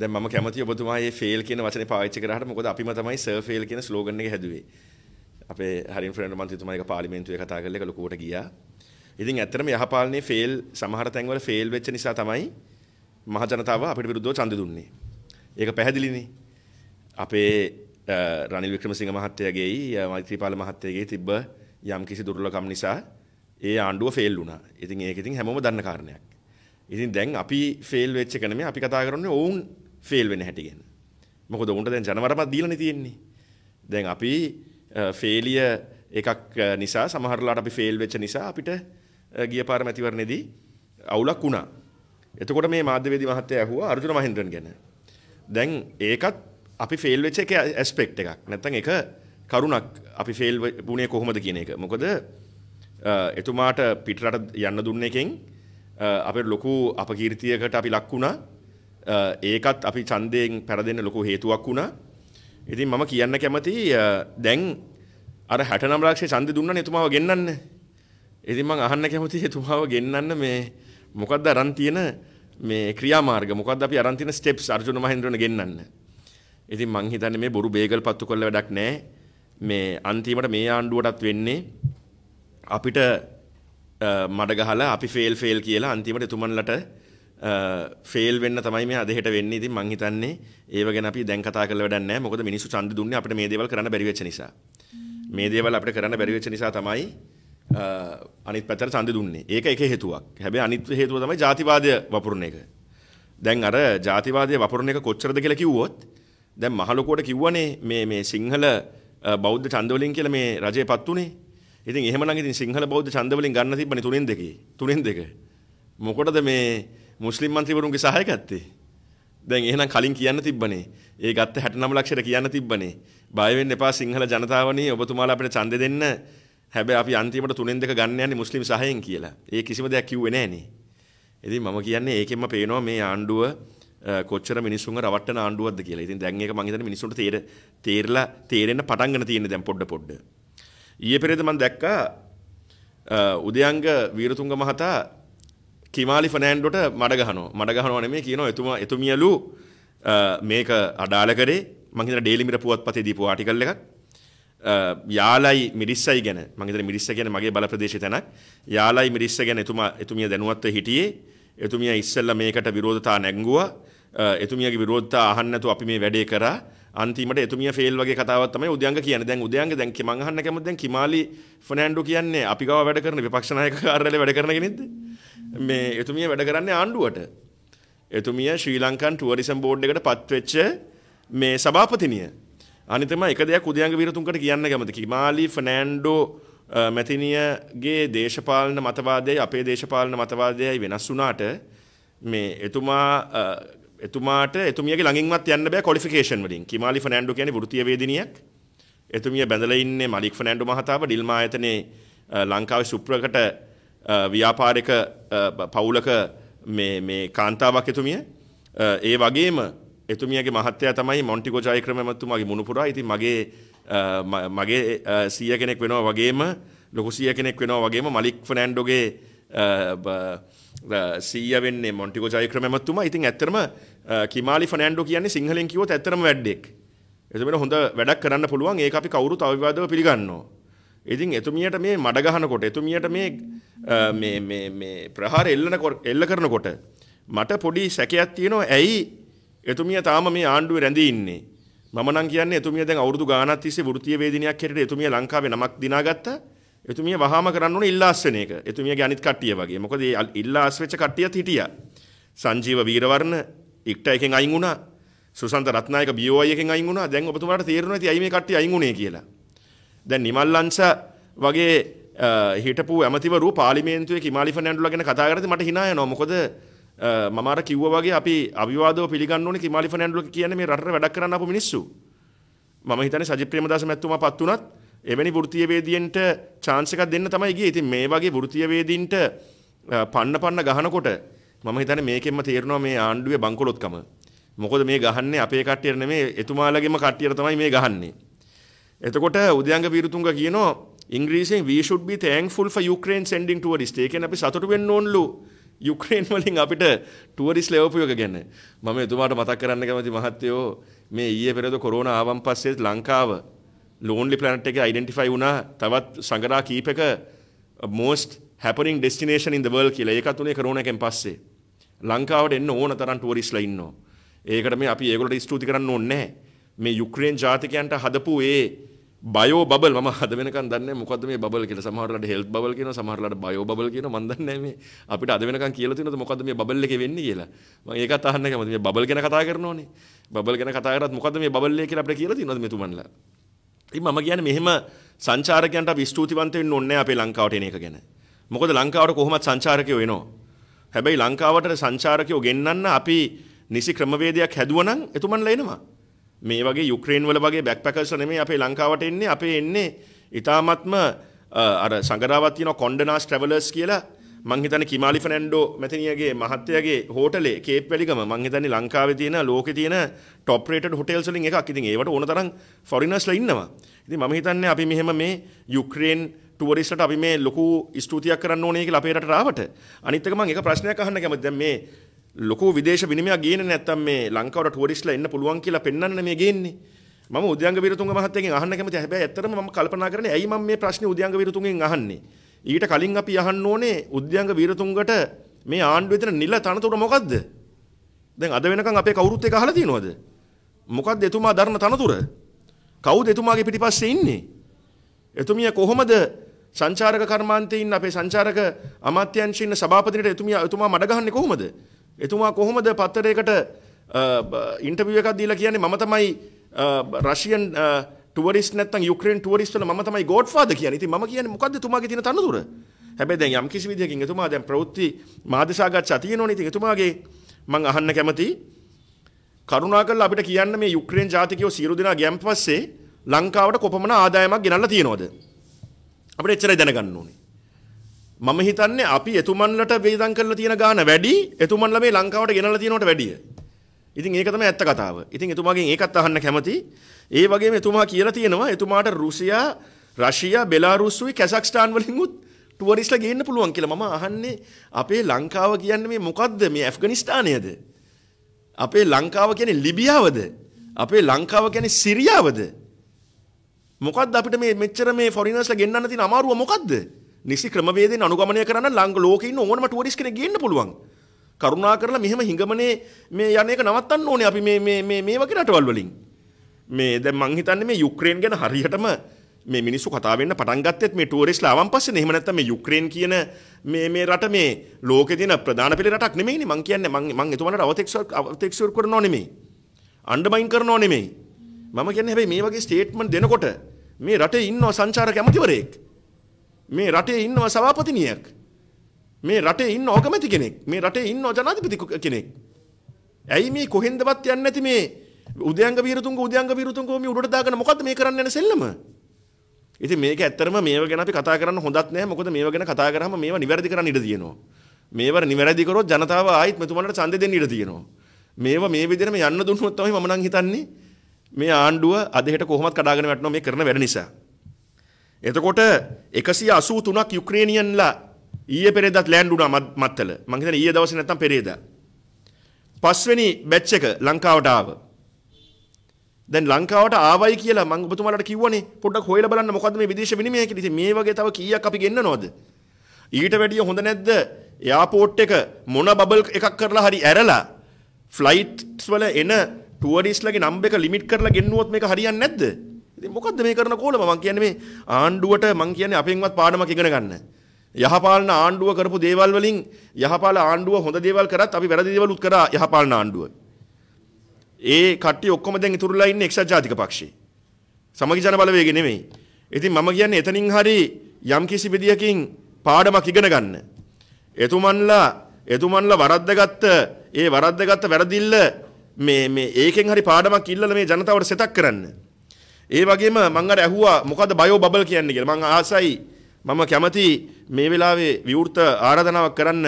දැන් මම කැමති ඔබතුමා මේ ෆේල් කියන වචනේ පාවිච්චි කරාට මොකද අපිම තමයි සර් ෆේල් කියන ස්ලෝගන් එක හැදුවේ. අපේ හරින් ෆ්‍රෙන්ඩ් මන්ත්‍රීතුමා එක පාර්ලිමේන්තුවේ කතා කරලා ඒක ලොකුවට ගියා. ඉතින් ඇත්තටම යහපාලනේ ෆේල් සමහර තැන්වල ෆේල් වෙච්ච නිසා තමයි මහ ජනතාව අපිට විරුද්ධව ඡන්ද දුන්නේ. ඒක පැහැදිලිනේ. අපේ රනිල් වික්‍රමසිංහ මහත්තයාගේයි මෛත්‍රීපාල මහත්තයාගේ තිබ්බ යම් කිසි දුර්ලභකම් නිසා ඒ ආණ්ඩුව ෆේල් වුණා. ඉතින් ඒක ඉතින් හැමෝම දන්න කාරණයක්. ඉතින් දැන් අපි ෆේල් වෙච්ච එක නෙමෙයි අපි කතා කරන්නේ ඔවුන් ෆේල් වෙන හැටි ගැන. මොකද උන්ට දැන් ජනවරමත් දීලානේ තියෙන්නේ. දැන් අපි ෆේලිය එකක් නිසා සමහරලාට අපි ෆේල් වෙච්ච නිසා අපිට ගිය පාර මැතිවරණේදී අවුලක් වුණා. එතකොට මේ මාධ්‍යවේදී මහත්තයා ඇහුවා අර්ජුන මහින්ද්‍රන් ගැන. දැන් ඒකත් අපි ෆේල් වෙච්ච එක ඇස්පෙක්ට් එකක්. නැත්තම් ඒක කරුණක් අපි ෆේල් වුණේ කොහොමද කියන එක. මොකද එතුමාට පිටරට යන්න දුන්න එකෙන් අපේ ලොකු අපකීර්තියකට අපි ලක් වුණා. ඒකත් අපි ඡන්දයෙන් පෙරදෙන්න ලොකු හේතුවක් වුණා. ඉතින් මම කියන්න කැමති දැන් අර 69 ලක්ෂේ ඡන්ද දුන්නනේ එතුමාව ගෙන්නන්න. ඉතින් මම අහන්න කැමති එතුමාව ගෙන්නන්න මේ මොකද්ද අරන් තියෙන මේ ක්‍රියාමාර්ග මොකද්ද අපි අරන් තියෙන ස්ටෙප්ස් අර්ජුන මහේන්ද්‍රන ගෙන්නන්න. ඉතින් මං හිතන්නේ මේ බොරු බේගල් පත්තු කරලා වැඩක් නැහැ. මේ අන්තිමට මේ ආණ්ඩුවටත් වෙන්නේ අපිට මඩ ගහලා අපි ෆේල් ෆේල් කියලා අන්තිමට එතුමන්ලට ෆේල් වෙන්න තමයි මේ අදහෙට වෙන්නේ. ඉතින් මං හිතන්නේ ඒව ගැන අපි දැන් කතා කරලා වැඩක් නැහැ. මොකද මිනිස්සු ඡන්ද දුන්නේ අපිට මේ දේවල් කරන්න බැරි වෙච්ච නිසා. මේ දේවල් අපිට කරන්න බැරි වෙච්ච නිසා තමයි අනිත් පැත්තට ඡන්ද දුන්නේ. ඒක එක හේතුවක්. හැබැයි අනිත් හේතුව තමයි ಜಾතිවාදය වපුරන එක. දැන් අර ಜಾතිවාදය වපුරන එක කොච්චරද කියලා කිව්වොත් දැන් මහලොකුවට කිව්වනේ මේ මේ සිංහල බෞද්ධ ඡන්ද වලින් කියලා මේ රජේ පත් උනේ. ඉතින් එහෙමනම් ඉතින් සිංහල බෞද්ධ ඡන්ද වලින් ගන්න තිබ්බනේ තුනෙන් දෙකේ. තුනෙන් දෙක. මොකටද මේ මුස්ලිම් മന്ത്രിවරුන්ගේ සහාය ගත්තේ. දැන් එහෙනම් කලින් කියන්න තිබ්බනේ. ඒ ගත්ත 69 ලක්ෂයට කියන්න තිබ්බනේ. බය වෙන්න එපා සිංහල ජනතාවනේ ඔබතුමාලා අපිට ඡන්දෙ දෙන්න. හැබැයි අපි අන්තිමට තුනෙන් දෙක ගන්න යන්නේ මුස්ලිම් සහයෙන් කියලා. ඒ කිසිම දෙයක් කිව්වේ නැහනේ. ඉතින් මම කියන්නේ ඒකෙන්ම පේනවා මේ ආණ්ඩුව කොච්චර මිනිස්සුන්ව රවට්ටන ආණ්ඩුවක්ද කියලා. ඉතින් දැන් ඒක මම හිතන්නේ මිනිස්සුන්ට තේර තේරලා තේරෙන්න පටන් ගන්න තියෙන්නේ දැන් පොඩ පොඩ. ඊයේ පෙරේද මම දැක්කා උදයංග වීරතුංග මහතා කිමාලි ෆනෑන්ඩොට මඩ ගහනෝ මඩ ගහනවන මේ කියනවා එතුමා එතුමියලු මේක අඩාල කරේ මහිත ඩේලිමිට පුවත් පතේ දීපු ආටිකල් එකක් යාලයි මිරිස්සයි ගැන මගේත මිරිස්ස ගැන මගේ බල ප්‍රදේශ තැනක් යාලයි මිරිස්ස ගැන එතුමා එතුමිය දැනුවත්ව හිටියේ එතුමිය ඉස්සල්ල මේකට විරෝධතා නැංගුවා එතුමියගේ විරෝධතා අහන්නතු අපි මේ වැඩේ කරා අන්තිමට එතුමිය ෆේල් වගේ කතාවක් තමයි උදයන්ග කියන්නේ. දැන් උදයන්ග දැන් මං අහන්න කැමති දැන් කිමාලි ෆර්නෑන්ඩෝ කියන්නේ අපි ගාව වැඩ කරන විපක්ෂ නායක කාර්යාලේ වැඩ කරන කෙනෙක්ද? මේ එතුමිය වැඩ කරන්නේ ආණ්ඩුවට. එතුමිය ශ්‍රී ලංකන් ටුවරිසම් බෝඩ් එකට පත්වෙච්ච මේ සභාපතිනිය. අනිතම එක දෙයක් උදයන්ග විරතුන්කට කියන්න කැමති කිමාලි ෆනෑන්ඩෝ මැතිනියගේ දේශපාලන මතවාදය අපේ දේශපාලන මතවාදයයි වෙනස් වුනාට මේ එතුමා එතුමාට එතුමියගේ ළඟින්වත් යන්න බෑ ක්වොලිෆිකේෂන් වලින් කිමාලි ෆනෑන්ඩෝ කියන්නේ වෘත්තීය වේදිනියක් එතුමිය බැඳලා ඉන්නේ මලික් ෆනෑන්ඩෝ මහතාව ඩිල්මා ආයතනයේ ලංකාවේ සුප්‍රකට ව්‍යාපාරික පවුලක මේ කාන්තාවක් එතුමිය ඒ වගේම එතුමියගේ මහත්තයා තමයි මොන්ටිගෝ ජයක්‍රම මැතිතුමාගේ මුණුපුරා. ඉතින් මගේ මගේ සීය කෙනෙක් වෙනවා වගේම ලොකු සීය කෙනෙක් වෙනවා වගේම මලික් ෆර්නැන්ඩෝගේ සීය වෙන්නේ මොන්ටිගෝ ජයක්‍රම මැතිතුමා. ඉතින් ඇත්තටම කිමාලි ෆර්නැන්ඩෝ කියන්නේ සිංහලෙන් කිව්වොත් ඇත්තටම වැඩෙක්. එතකොට හොඳ වැඩක් කරන්න පුළුවන් ඒක අපි කවුරුත් අවිවාදව පිළිගන්නවා. ඉතින් එතුමියට මේ මඩ ගහනකොට එතුමියට මේ මේ මේ මේ ප්‍රහාර එල්ලන එල්ල කරනකොට මට පොඩි සැකයක් තියෙනවා ඇයි එතුමිය තාම මේ ආණ්ඩුවේ රැඳී ඉන්නේ මම නම් කියන්නේ එතුමිය දැන් අවුරුදු ගාණක් තිස්සේ වෘත්තීය වේදිනියක් හැටියට එතුමිය ලංකාවේ නමක් දිනාගත්තා එතුමිය වහාම කරන්න ඕනේ ඉල්ලාස්වන එක එතුමියගේ අනිත් කට්ටිය වගේ මොකද මේ ඉල්ලාස් වෙච්ච කට්ටියත් හිටියා සංජීව වීරවර්ණ ඉක්ට එකෙන් අයින් වුණා සුසන්ත රත්නායක BOI එකෙන් අයින් වුණා දැන් ඔබතුමාට තේරෙනවා ඉතින් ඇයි මේ කට්ටිය අයින් වුණේ කියලා දැන් නිමල් අංශ වගේ හිටපු ඇමතිවරු පාර්ලිමේන්තුවේ කිමාලි ෆර්නැන්ඩෝලා ගැන කතා කරද්දී මට hina යනවා. මොකද මම අර කිව්වා වගේ අපි අවිවාදව පිළිගන්න ඕනේ කිමාලි ෆර්නැන්ඩෝලා කියන්නේ මේ රටට වැඩක් කරන්න ආපු මිනිස්සු. මම හිතන්නේ සජිත් ප්‍රේමදාස මැතිතුමා පත් වුණත් එවැනි වෘත්තීයවේදියන්ට chance එකක් දෙන්න තමයි ගියේ. ඉතින් මේ වගේ වෘත්තීයවේදින්ට පන්න පන්න ගහනකොට මම හිතන්නේ මේකෙන්ම තේරෙනවා මේ ආණ්ඩුවේ බංකොලොත්කම. මොකද මේ ගහන්නේ අපේ කට්ටියට නෙමෙයි එතුමාලගේම කට්ටියට තමයි මේ ගහන්නේ. එතකොට උදයන්ග විරුතුන්ග කියනවා ඉංග්‍රීසියෙන් we should be thankful for Ukraine sending tourists. ඒ කියන්නේ අපි සතුටු වෙන්න ඕනලු. යුක්‍රේන් වලින් අපිට ටුවරිස් ලැබපු එක ගැන මම එතුමාට මතක් කරන්න කැමති මහත්තයෝ මේ ඊයේ පෙරේද කොරෝනා ආවන් පස්සේ ලංකාව ලෝන්ලි ප්ලැනට් එකේ ඩෙන්ටිෆයි වුණා තවත් සඟරා කීපක most happening destination in the world කියලා. ඒකත් උනේ කොරෝනා එකෙන් පස්සේ. ලංකාවට එන්න ඕන තරම් ටුවරිස්ලා ඉන්නවා. ඒකට මේ අපි ඒගොල්ලන්ට ස්තුති කරන්න ඕනේ නැහැ. මේ යුක්‍රේන් ජාතිකයන්ට හදපු ඒ බයෝ බබල් මම හද වෙනකන් දන්නේ මොකද්ද මේ බබල් කියලා සමහරලාට හෙල්ත් බබල් කියනවා සමහරලාට බයෝ බබල් කියනවා මම දන්නේ මේ අපිට අද වෙනකන් කියලා තියෙනවද මොකද්ද මේ බබල් එකේ වෙන්නේ කියලා මම ඒකත් අහන්න කැමතියි මේ බබල් ගැන කතා කරනෝනේ බබල් ගැන කතා කරත් මොකද්ද මේ බබල් එක කියලා අපිට කියලා තියෙනවද මෙතුමන්ලා ඉතින් මම කියන්නේ මෙහෙම සංචාරකයන්ට අපි ස්තුතිවන්ත වෙන්න ඕනේ අපේ ලංකාවට එන එක ගැන මොකද ලංකාවට කොහොමත් සංචාරකයෝ එනවා හැබැයි ලංකාවට සංචාරකයෝ ගෙන්නන්න අපි නිසි ක්‍රමවේදයක් හැදුවනම් එතුමන්ලා එනවා මේ වගේ යුක්‍රේන් වල වගේ බැක්පැකර්ස්ලා නෙමෙයි අපේ ලංකාවට එන්නේ අපේ එන්නේ ඊටාත්ම අර සංගරාවක් තියෙන කොන්ඩනාස් ට්‍රැවලර්ස් කියලා මං හිතන්නේ කිමාලි ෆර්නැන්ඩෝ මෙතනියගේ මහත්තයාගේ හෝටලේ කේප් වැලිගම මං හිතන්නේ ලංකාවේ තියෙන ලෝකේ තියෙන টොප් රේටඩ් හොටෙල්ස් වලින් එකක්. ඉතින් ඒවට ඕන තරම් ෆොරිනර්ස්ලා ඉන්නවා. ඉතින් මම හිතන්නේ අපි මෙහෙම මේ යුක්‍රේන් ටුවරිස්ට්ලට අපි මේ ලොකු ස්තුතියක් කරන්න ඕනේ කියලා අපේ රටට ආවට. අනිත් එක මම එක ප්‍රශ්නයක් අහන්න කැමතියි. දැන් මේ ලොකු විදේශ විනිමයක් ගේන්නේ නැත්තම් මේ ලංකාවට ටුවරිස්ට්ලා එන්න පුළුවන් කියලා පෙන්වන්න මේ ගේන්නේ. මම උද්‍යංග විරතුංග මහත්තයගෙන් අහන්න කැමතියි. හැබැයි ඇත්තටම මම කල්පනා කරන්නේ ඇයි මම මේ ප්‍රශ්නේ උද්‍යංග විරතුංගෙන් අහන්නේ? ඊට කලින් අපි අහන්න ඕනේ උද්‍යංග විරතුංගට මේ ආණ්ඩුවේ දෙන නිල තනතුර මොකද්ද? දැන් අද වෙනකන් අපේ කවුරුත් එක අහලා තියෙනවද? මොකද්ද එතුමා ධර්ම තනතුර? කවුද එතුමාගේ පිටිපස්සේ ඉන්නේ? එතුමිය කොහොමද සංචාරක කර්මාන්තයේ ඉන්න අපේ සංචාරක අමාත්‍යංශයේ ඉන්න සභාපතිනිට එතුමිය එතුමා මඩ ගහන්නේ කොහොමද? එතුමා කොහොමද පත්තරයකට ඉන්ටවිය එකක් දීලා කියන්නේ මම තමයි රශියන් ටුවරිස් නැත්තම් යුක්‍රේන් ටුවරිස් වල මම තමයි ගෝඩ් ෆාදර් කියන්නේ. ඉතින් මම කියන්නේ මොකද්ද තුමාගේ තියෙන තනතුර? හැබැයි දැන් යම් කිසි විදියකින් එතුමා දැන් ප්‍රවෘත්ති මාධ්‍යසාගත තියෙනෝනේ. ඉතින් එතුමාගේ මම අහන්න කැමති කරුණාකරලා අපිට කියන්න මේ යුක්‍රේන් ජාතිකයෝ සියලු දෙනා ගියන් පස්සේ ලංකාවට කොපමණ ආදායමක් ගෙනල්ලා තියෙනවද? අපිට එච්චරයි දැනගන්න ඕනේ. මම හිතන්නේ අපි එතුමන්ලට වේදන් කරලා තියෙන ගාන වැඩි එතුමන්ලා මේ ලංකාවට ගෙනල්ලා තියෙනවට වැඩිය. ඉතින් ඒක තමයි ඇත්ත කතාව. ඉතින් එතුමාගෙන් ඒකත් අහන්න කැමති. ඒ වගේම එතුමා කියලා තියෙනවා එතුමාට රුසියා, රෂියා, බෙලාරුස්සුයි, කැසක්ස්ටාන් වලින් උත් ටුවරිස්ලා ගේන්න පුළුවන් කියලා මම අහන්නේ අපේ ලංකාව කියන්නේ මේ මොකද්ද? මේ ඇෆ්ගනිස්තානයේද? අපේ ලංකාව කියන්නේ ලිබියාවද? අපේ ලංකාව කියන්නේ සිරියාවද? මොකද්ද අපිට මේ මෙච්චර මේ ෆොරිනර්ස්ලා ගෙන්නන්න තියෙන අමාරුව මොකද්ද? නිසි ක්‍රමවේදෙන් අනුගමනය කරන්න ලංග ලෝකේ ඉන්න ඕනම ටුවරිස්ට් කෙනෙක් ගේන්න පුළුවන්. කරුණා කරලා මෙහෙම හිඟමනේ මේ යන එක නවත්තන්න ඕනේ අපි මේ මේ මේ මේ වගේ රටවල් වලින්. මේ දැන් මං හිතන්නේ මේ යුක්‍රේන් ගැන හරියටම මේ මිනිස්සු කතා වෙන්න පටන් ගත්තෙත් මේ ටුවරිස්ට්ලා ආවන් පස්සේ නේ. එහෙම නැත්නම් මේ යුක්‍රේන් කියන මේ මේ රට මේ ලෝකේ තියෙන ප්‍රධාන පිළ රටක් නෙමෙයිනේ. මං කියන්නේ මං මං එතුමන්ට අවතෙක්සර් අවතෙක්සර් කරනව නෙමෙයි. අන්ඩර්මයින් කරනව නෙමෙයි. මම කියන්නේ හැබැයි මේ වගේ ස්ටේට්මන්ට් දෙනකොට මේ රටේ ඉන්න සංචාරක ඇමතිවරයෙක් මේ රටේ ඉන්නව සභාපතිනියක්. මේ රටේ ඉන්න ඕකමැති කෙනෙක්. මේ රටේ ඉන්න ජනාධිපති කෙනෙක්. ඇයි මේ කොහෙන්දවත් යන්නේ නැති මේ උදයන්ග වීරතුංග උදයන්ග වීරතුංග මේ උඩට දාගෙන මොකද්ද මේ කරන්න යන සෙල්ලම? ඉතින් මේක ඇත්තරම මේව ගැන අපි කතා කරන්න හොඳත් නැහැ. මොකද මේව ගැන කතා කරාම මේව නිවැරදි කරන්න ඉඩ තියෙනවා. මේව නිවැරදි කරොත් ජනතාව ආයිත් මෙතුමන්ට ඡන්දෙ දෙන්න ඉඩ තියෙනවා. මේව මේ විදිහටම යන්න දුන්නොත් තමයි මම නම් හිතන්නේ මේ ආණ්ඩුව අදහෙට කොහොමත් කඩාගෙන වැටෙනවා මේ කරන වැඩ නිසා. එතකොට 183ක් යුක්‍රේනියන්ලා ඊයේ පෙරේදත් ලෑන්ඩ් වුණා මත්තල. මං හිතන්නේ ඊයේ දවසේ නැත්තම් පෙරේදා. පස්වෙනි බැච් එක ලංකාවට ආව. දැන් ලංකාවට ආවයි කියලා මම ඔබතුමාලට කිව්වනේ පොඩ්ඩක් හොයලා බලන්න මොකද්ද මේ විදේශ විනිමය කියලා. ඉතින් මේ වගේ තව කීයක් අපි ගෙන්නනවද? ඊට වැඩිය හොඳ නැද්ද? එයාපෝට් එක මොන බබල් එකක් කරලා හරි ඇරලා ෆ්ලයිට්ස් වල එන ටුවරිස්ට්ලගේ නම්බර් එක ලිමිට් කරලා ගෙන්නුවොත් මේක හරියන්නේ නැද්ද? ඉතින් මොකද්ද මේ කරන කෝලම මම කියන්නේ මේ ආණ්ඩුවට මම කියන්නේ අපෙන්වත් පාඩමක් ඉගෙන ගන්න. යහපාලන ආණ්ඩුව කරපු දේවල් වලින් යහපාල ආණ්ඩුව හොඳ දේවල් කරත් අපි වැරදි දේවල් උත් කරා යහපාලන ආණ්ඩුව. ඒ කට්ටිය ඔක්කොම දැන් ඉතුරුලා ඉන්නේ එක්සත් ජාතික පක්ෂේ. සමගි ජන බලවේගේ නෙමෙයි. ඉතින් මම කියන්නේ එතනින් හරි යම් කිසි විදියකින් පාඩමක් ඉගෙන ගන්න. එතුමන්ලා එතුමන්ලා වරද්දගත්ත ඒ වරද්දගත්ත වැරදිල්ල මේ මේ ඒකෙන් හරි පාඩමක් ඉල්ලලා මේ ජනතාවට සෙතක් කරන්න. ඒ වගේම මම අර ඇහුවා මොකද්ද බයෝ බබල් කියන්නේ කියලා. මම ආසයි මම කැමති මේ වෙලාවේ විවෘත ආරාධනාවක් කරන්න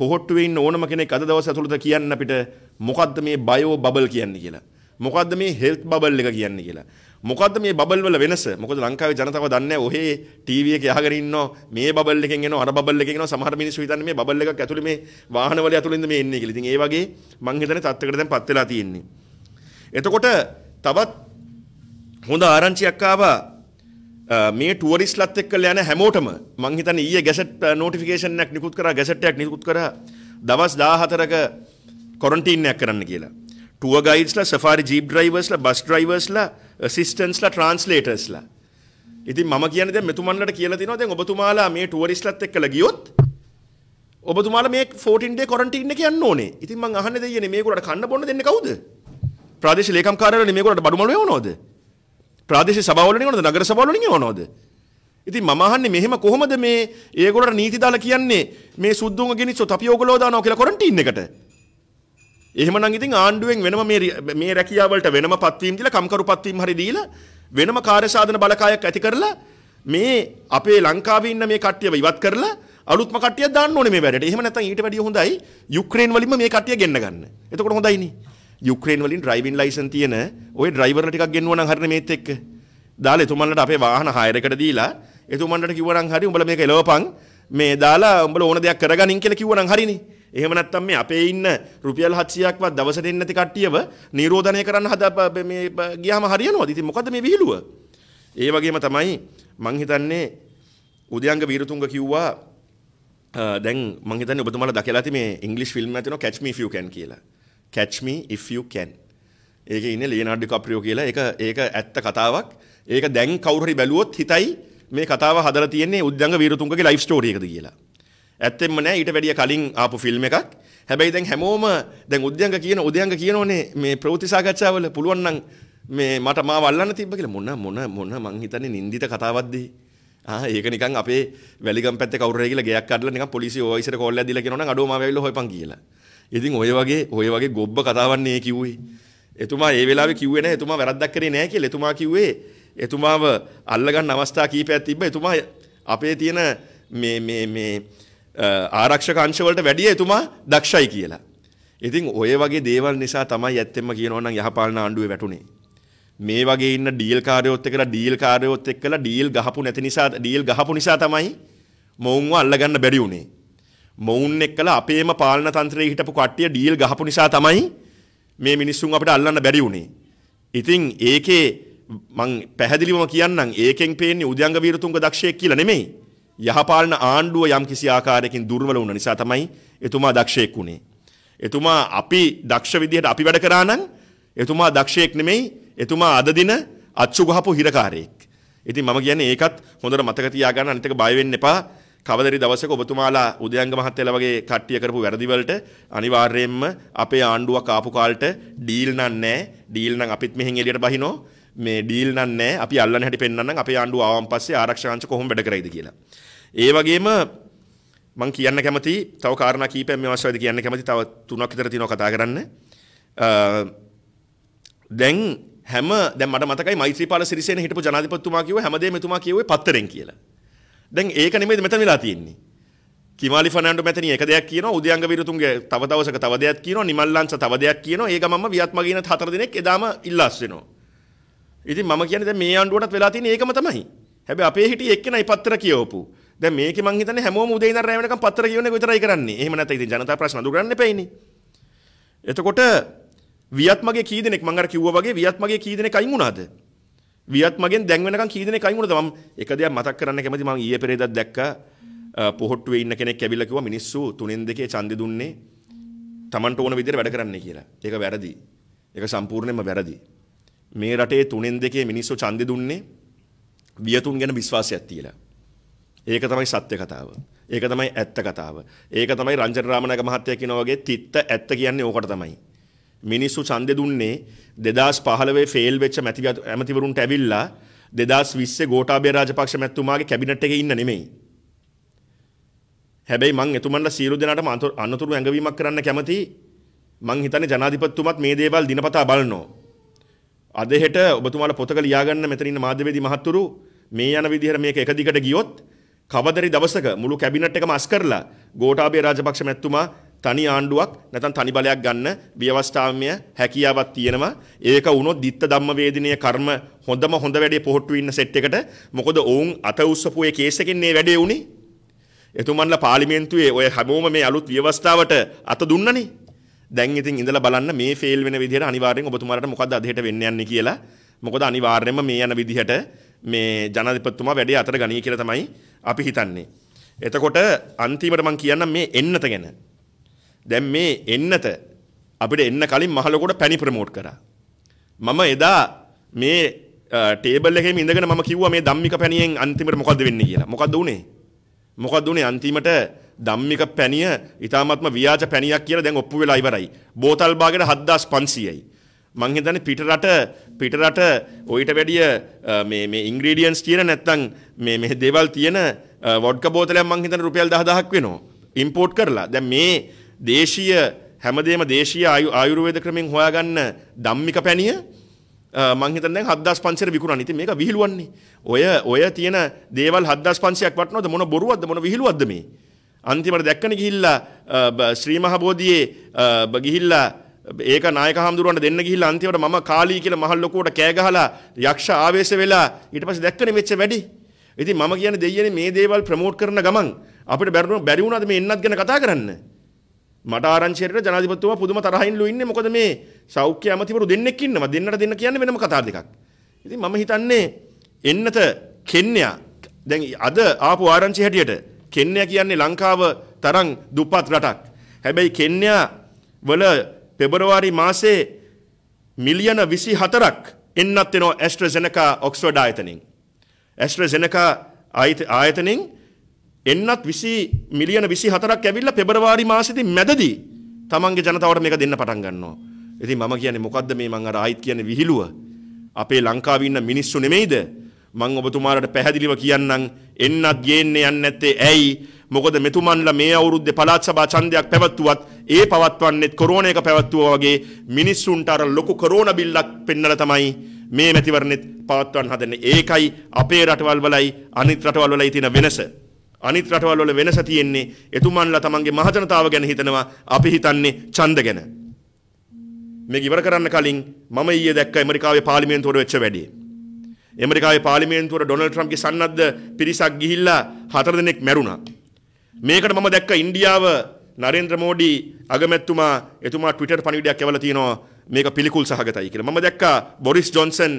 පොහොට්ටුවේ ඉන්න ඕනම කෙනෙක් අද දවස් ඇතුළත කියන්න අපිට මොකද්ද මේ බයෝ බබල් කියන්නේ කියලා. මොකද්ද මේ හෙල්ත් බබල් එක කියන්නේ කියලා. මොකද්ද මේ බබල් වල වෙනස? මොකද ලංකාවේ ජනතාව දන්නේ ඔහේ ටීවී එකේ අහගෙන ඉන්නෝ මේ බබල් එකෙන් එනවා අර බබල් එකෙන් එනවා සමහර මිනිස්සු හිතන්නේ මේ බබල් එකක් ඇතුලේ මේ වාහන වල ඇතුලින්ද මේ එන්නේ කියලා. ඉතින් ඒ වගේ මං හිතන්නේ තත්ත්වයකට දැන් පත් වෙලා තියෙන්නේ. එතකොට තවත් හොඳ ආරංචියක් ආවා මේ ටුවරිස්ලත් එක්කලා යන හැමෝටම මං හිතන්නේ ඊයේ ගැසට් නෝටිෆිකේෂන් එකක් නිකුත් කරා ගැසට් එකක් නිකුත් කරා දවස් 14ක ක්වොරන්ටයින් එකක් කරන්න කියලා. ටුවර් ගයිඩ්ස්ලා, සෆාරි ජීප් ඩ්‍රයිවර්ස්ලා, බස් ඩ්‍රයිවර්ස්ලා, ඇසිස්ටන්ට්ස්ලා, ට්‍රාන්ස්ලේටර්ස්ලා. ඉතින් මම කියන්නේ දැන් මෙතුමන්ලට කියලා තිනවා දැන් ඔබතුමාලා මේ ටුවරිස්ලත් එක්කලා ගියොත් ඔබතුමාලා මේ 14 day ක්වොරන්ටයින් එක යන්න ඕනේ. ඉතින් මං අහන්නේ දෙයියනේ මේගොල්ලන්ට කන්න බොන්න දෙන්නේ කවුද? ප්‍රාදේශීය ලේකම්කාරයෝනේ මේගොල්ලන්ට බඩු මළු වේවනවද? ප්‍රාදේශීය සභාවල නියෝනද නගර සභාවල නියෝනද ඉතින් මම අහන්නේ මෙහෙම කොහොමද මේ ඒගොල්ලන්ට නීති දාලා කියන්නේ මේ සුද්දුන්ව ගෙනිච්චොත් අපි ඕගොල්ලෝ දානවා කියලා ක්වොරන්ටයින් එකට එහෙමනම් ඉතින් ආණ්ඩුවෙන් වෙනම මේ මේ රැකියාවලට වෙනම පත්වීම් දීලා කම්කරු පත්වීම් හරි දීලා වෙනම කාර්යසාධන බලකායක් ඇති කරලා මේ අපේ ලංකාවේ ඉන්න මේ කට්ටියව ඉවත් කරලා අලුත්ම කට්ටියක් දාන්න ඕනේ මේ වැඩට. එහෙම නැත්නම් ඊට වැඩිය හොඳයි යුක්‍රේන් වලින්ම මේ කට්ටිය ගෙන්න ගන්න. එතකොට හොඳයිනේ. යුක්‍රේන් වලින් ඩ්‍රයිවිං ලයිසන් තියෙන ওই ඩ්‍රයිවර්ලා ටිකක් ගෙන්නුවා නම් හරිනේ මේත් එක්ක. දාලා එතුමන්ලට අපේ වාහන 6කට දීලා එතුමන්ලට කිව්වා නම් හරි උඹලා මේක එලවපන් මේ දාලා උඹලා ඕන දෙයක් කරගනින් කියලා කිව්වා නම් හරිනේ. එහෙම නැත්නම් මේ අපේ ඉන්න රුපියල් 700ක්වත් දවසට එන්නේ නැති කට්ටියව නිරෝධනය කරන්න හදා මේ ගියාම හරියනවද? ඉතින් මොකද්ද මේ විහිළුව? ඒ වගේම තමයි මං හිතන්නේ උදයන්ග වීරතුංග කිව්වා දැන් මං හිතන්නේ ඔබතුමාලා දැකලා ඇති මේ ඉංග්‍රීසි ෆිල්ම් එකක් තියෙනවා Catch Me If You Can කියලා. catch me if you can. ඒක ඉන්නේ ලියනාඩ් ඩිකාප්‍රියෝ කියලා. ඒක ඒක ඇත්ත කතාවක්. ඒක දැන් කවුරු හරි බැලුවොත් හිතයි මේ කතාව හදලා තියෙන්නේ උද්දංග වීරතුංගගේ ලයිෆ් ස්ටෝරි එකද කියලා. ඇත්තෙන්ම නෑ ඊට වැඩිය කලින් ආපු ෆිල්ම් එකක්. හැබැයි දැන් හැමෝම දැන් උද්‍යංග කියන උද්‍යංග කියනෝනේ මේ ප්‍රවෘත්ති සාකච්ඡාවල පුළුවන් නම් මේ මට මාව අල්ලන්න තිබ්බ කියලා මොන මොන මොන මං හිතන්නේ නින්දිත කතාවක්ද ආ ඒක නිකන් අපේ වැලිගම් පැත්තේ කවුරු හරි කියලා ගෙයක් අඩලා නිකන් පොලිසිය ඕයිසර කෝල් එකක් දීලා කියනවනම් අඩෝ මාව ඇවිල්ලා හොයපන් කියලා. ඉතින් ඔය වගේ ඔය වගේ ගොබ්බ කතාවන්නේ කිව්වේ. එතුමා ඒ වෙලාවේ කිව්වේ නැහැ එතුමා වැරද්දක් කරේ නැහැ කියලා. එතුමා කිව්වේ එතුමාව අල්ලගන්න අවස්ථා කීපයක් තිබ්බ. එතුමා අපේ තියෙන මේ මේ මේ ආරක්ෂක අංශ වලට වැඩිය එතුමා දක්ෂයි කියලා. ඉතින් ඔය වගේ දේවල් නිසා තමයි ඇත්තෙන්ම කියනවා නම් යහපාලන ආණ්ඩුවේ වැටුනේ. මේ වගේ ඉන්න ඩීල් කාර්යොත් එක්කලා ඩීල් කාර්යොත් එක්කලා ඩීල් ගහපු නැති නිසා ඩීල් ගහපු නිසා තමයි මොවුන්ව අල්ලගන්න බැරි වුනේ. මොවුන් එක්කලා අපේම පාලන තන්ත්‍රයේ හිටපු කට්ටිය ඩීල් ගහපු නිසා තමයි මේ මිනිස්සුන් අපිට අල්ලන්න බැරි වුණේ. ඉතින් ඒකේ මං පැහැදිලිවම කියන්නම් ඒකෙන් පේන්නේ උද්‍යංග වීරතුංග දක්ෂයෙක් කියලා නෙමෙයි. යහපාලන ආණ්ඩුව යම් කිසි ආකාරයකින් දුර්වල වුණ නිසා තමයි එතුමා දක්ෂයෙක් වුණේ. එතුමා අපි දක්ෂ විදිහට අපි වැඩ කරා නම් එතුමා දක්ෂයෙක් නෙමෙයි එතුමා අද දින අච්චු ගහපු හිරකාරයෙක්. ඉතින් මම කියන්නේ ඒකත් හොඳට මතක තියාගන්න අනිත් එක බය වෙන්න එපා. කවදරි දවසක ඔබතුමාලා උදයන්ග මහත්තයලා වගේ කට්ටිය කරපු වැරදිවලට අනිවාර්යයෙන්ම අපේ ආණ්ඩුවක් ආපු කාලට ඩීල් නන්නේ ඩීල් නම් අපිත් මෙහෙන් එළියට බහිනෝ මේ ඩීල් නන්නේ අපි අල්ලන හැටි පෙන්වන්නම් අපේ ආණ්ඩුව ආවන් පස්සේ ආරක්ෂාංශ කොහොම වැඩ කරයිද කියලා. ඒ වගේම මම කියන්න කැමති තව කාරණා කීපයක් මේ අවශ්‍යයිද කියන්න කැමති තව තුනක් විතර තියෙනවා කතා කරන්න. දැන් හැම දැන් මට මතකයි මෛත්‍රීපාල සිරිසේන හිටපු ජනාධිපතිතුමා කිව්ව හැමදේම එතුමා කිව්වේ පත්තරෙන් කියලා. දැන් ඒක නෙමෙයි මෙතන වෙලා තියෙන්නේ. කිමාලි ෆර්නැන්ඩෝ මැතනිය එක දෙයක් කියනවා උදයන්ග විරතුන්ගේ තව දවසක තව දෙයක් කියනවා නිමල් ලංස තව දෙයක් කියනවා ඒ ගමම්ම වියත්මගීනත් හතර දිනක් එදාම ඉල්ලාස් වෙනවා. ඉතින් මම කියන්නේ දැන් මේ ආණ්ඩුවටත් වෙලා තියෙන්නේ ඒකම තමයි. හැබැයි අපේ හිටියේ එක්කෙනයි පත්‍ර කියවපු. දැන් මේකේ මං හිතන්නේ හැමෝම උදේ ඉඳන් රැ වෙනකම් පත්‍ර කියවන එක විතරයි කරන්නේ. එහෙම නැත්නම් ඉතින් ජනතා ප්‍රශ්න අඳු කරන්න එපැයිනේ. එතකොට වියත්මගේ කී දෙනෙක් මං අර කිව්වා වගේ වියත්මගේ කී දෙනෙක් අයින් වුණාද? වියත් මගෙන් දැන් වෙනකන් කී දෙනෙක් අයින් වුණද මම එක දෙයක් මතක් කරන්න කැමති මම ඊයේ පෙරේදා දැක්කා පොහොට්ටුවේ ඉන්න කෙනෙක් ඇවිල්ලා කිව්වා මිනිස්සු තුනෙන් දෙකේ ඡන්දෙ දුන්නේ Tamanට ඕන විදිහට වැඩ කරන්නයි කියලා. ඒක වැරදි. ඒක සම්පූර්ණයෙන්ම වැරදි. මේ රටේ තුනෙන් දෙකේ මිනිස්සු ඡන්දෙ දුන්නේ වියතුන් ගැන විශ්වාසයක් තියලා. ඒක තමයි සත්‍ය කතාව. ඒක තමයි ඇත්ත කතාව. ඒක තමයි රංජන රාමනායක මහත්තයා කියනා වගේ තිත්ත ඇත්ත කියන්නේ ඕකට තමයි. මිනිස්සු ඡන්දෙ දුන්නේ 2015 ෆේල් වෙච්ච මැති ඇමතිවරුන්ට ඇවිල්ලා 2020 ගෝඨාභය රාජපක්ෂ මැතිතුමාගේ කැබිනට් එකේ ඉන්න නෙමෙයි. හැබැයි මං එතුමන්ලා සියලු දෙනාටම අනතුරු ඇඟවීමක් කරන්න කැමති මං හිතන්නේ ජනාධිපතිතුමත් මේ දේවල් දිනපතා බලනවා. අද හෙට ඔබතුමාලා පොතක ලියාගන්න මෙතන ඉන්න මාධ්‍යවේදී මහත්තුරු මේ යන විදිහට මේක එක දිගට ගියොත් කවදරි දවසක මුළු කැබිනට් එකම අස් කරලා ගෝඨාභය රාජපක්ෂ මැතිතුමා තනි ආණ්ඩුවක් නැත්නම් තනි බලයක් ගන්න විවස්ථාමය හැකියාවක් තියෙනවා. ඒක වුණොත් ਦਿੱත්ත ධම්ම වේදිනේ කර්ම හොඳම හොඳ වැඩේ පොහොට්ටු ඉන්න සෙට් එකට. මොකද ඔවුන් අත උස්සපු ඒ කේස් එකෙන් මේ වැඩේ උනේ. එතුමන්ලා පාර්ලිමේන්තුවේ ඔය හැමෝම මේ අලුත් ව්‍යවස්ථාවට අත දුන්නනේ. දැන් ඉතින් ඉඳලා බලන්න මේ ෆේල් වෙන විදිහට අනිවාර්යෙන් ඔබතුමාලට මොකද්ද අදහෙට වෙන්න යන්නේ කියලා. මොකද අනිවාර්යෙන්ම මේ යන විදිහට මේ ජනාධිපතිතුමා වැඩේ අතර ගණී කියලා තමයි අපි හිතන්නේ. එතකොට අන්තිමට මම කියන්නම් මේ එන්නත ගැන. දැන් මේ එන්නත අපිට එන්න කලින් මහලොකොට පැණි ප්‍රමෝට් කරා. මම එදා මේ ටේබල් එකේ ඉඳගෙන මම කිව්වා මේ ධම්මික පැණියෙන් අන්තිමට මොකද්ද වෙන්නේ කියලා. මොකද්ද උනේ? මොකද උනේ අන්තිමට ධම්මික පැණිය ඊටාත්ම ව්‍යාජ පැණියක් කියලා දැන් ඔප්පු වෙලා ඉවරයි. බෝතල් බාගෙට 7500යි. මං හිතන්නේ පිටරට පිටරට ඔయిత වැඩිය මේ මේ ඉන්ග්‍රීඩියන්ට්ස් තියෙන නැත්නම් මේ මේ දේවල් තියෙන වොඩ්කා බෝතලයක් මං හිතන්නේ රුපියල් 10000ක් වෙනවා. ඉම්පෝට් කරලා. දැන් මේ දේශීය හැමදේම දේශීය ආයුර්වේද ක්‍රමෙන් හොයාගන්න ධම්මික පැණිය මං හිතන්නේ දැන් 7500 විකුණන. ඉතින් මේක විහිළුවන්නේ. ඔය ඔය තියෙන දේවල් 7500ක් වටනොද මොන බොරුවක්ද මොන විහිළුවක්ද මේ? අන්තිමට දැක්කනේ ගිහිල්ලා ශ්‍රී මහ බෝධියේ ගිහිල්ලා ඒක නායක හාමුදුරුවන්ට දෙන්න ගිහිල්ලා අන්තිමට මම කාලී කියලා මහල් ලොකුවට කෑ ගහලා යක්ෂ ආවේශ වෙලා ඊට පස්සේ දැක්කනේ වෙච්ච වැඩි. ඉතින් මම කියන්නේ දෙයියනේ මේ දේවල් ප්‍රමෝට් කරන ගමන් අපිට බැරි වුණාද මේ එන්නත් ගැන කතා කරන්නේ? මට ආරංචියට ජනාධිපතිතුමා පුදුම තරහින්ලු ඉන්නේ මොකද මේ සෞඛ්‍ය ඇමතිවරු දෙන්නෙක් ඉන්නවා දෙන්නට දෙන්න කියන්නේ වෙනම කතා දෙකක්. ඉතින් මම හිතන්නේ එන්නත කෙන්යා දැන් අද ආපු ආරංචි හැටියට කෙන්යා කියන්නේ ලංකාව තරම් දුප්පත් රටක්. හැබැයි කෙන්යා වල පෙබරවාරි මාසේ මිලියන 24ක් එන්නත් වෙනවා ඇස්ට්‍රසෙනකා ඔක්ස්ෆර්ඩ් ආයතනෙන්. ඇස්ට්‍රසෙනකා ආයතනෙන් එන්නත් 20 මිලියන 24ක් ඇවිල්ලා පෙබරවාරි මාසෙදී මැදදී තමන්ගේ ජනතාවට මේක දෙන්න පටන් ගන්නවා. ඉතින් මම කියන්නේ මොකද්ද මේ මං අර ආයිත් කියන්නේ විහිළුව. අපේ ලංකාවේ ඉන්න මිනිස්සු නෙමෙයිද? මං ඔබතුමාලට පැහැදිලිව කියන්නම් එන්නත් ගේන්න යන්නේ නැත්තේ ඇයි? මොකද මෙතුමන්ලා මේ අවුරුද්දේ පළාත් සභා ඡන්දයක් පැවැත්වුවත් ඒ පවත්වන්නේත් කොරෝනා එක පැවැත්වුවා වගේ මිනිස්සුන්ට අර ලොකු කොරෝනා බිල්ලක් පෙන්නලා තමයි මේ මැතිවරණෙත් පවත්වන්න හදන්නේ. ඒකයි අපේ රටවල් වලයි අනිත් රටවල් වලයි තියෙන වෙනස. අනිත් රටවල් වල වෙනස තියෙන්නේ එතුමන්ලා තමන්ගේ මහජනතාව ගැන හිතනවා අපි හිතන්නේ ඡන්ද ගැන. මේක ඉවර කරන්න කලින් මම ඊයේ දැක්ක ඇමරිකාවේ පාර්ලිමේන්තුවට වෙච්ච වැඩේ. ඇමරිකාවේ පාර්ලිමේන්තුවට ඩොනල්ඩ් ට්‍රම්ප්ගේ සන්නද්ධ පිරිසක් ගිහිල්ලා හතර දෙනෙක් මැරුණා. මේකට මම දැක්ක ඉන්දියාව නරේන්ද්‍ර මෝඩි අගමැතිතුමා එතුමා ට්විටර් පණිවිඩයක් යවලා තිනවා මේක පිළිකුල් සහගතයි කියලා. මම දැක්කා Boris Johnson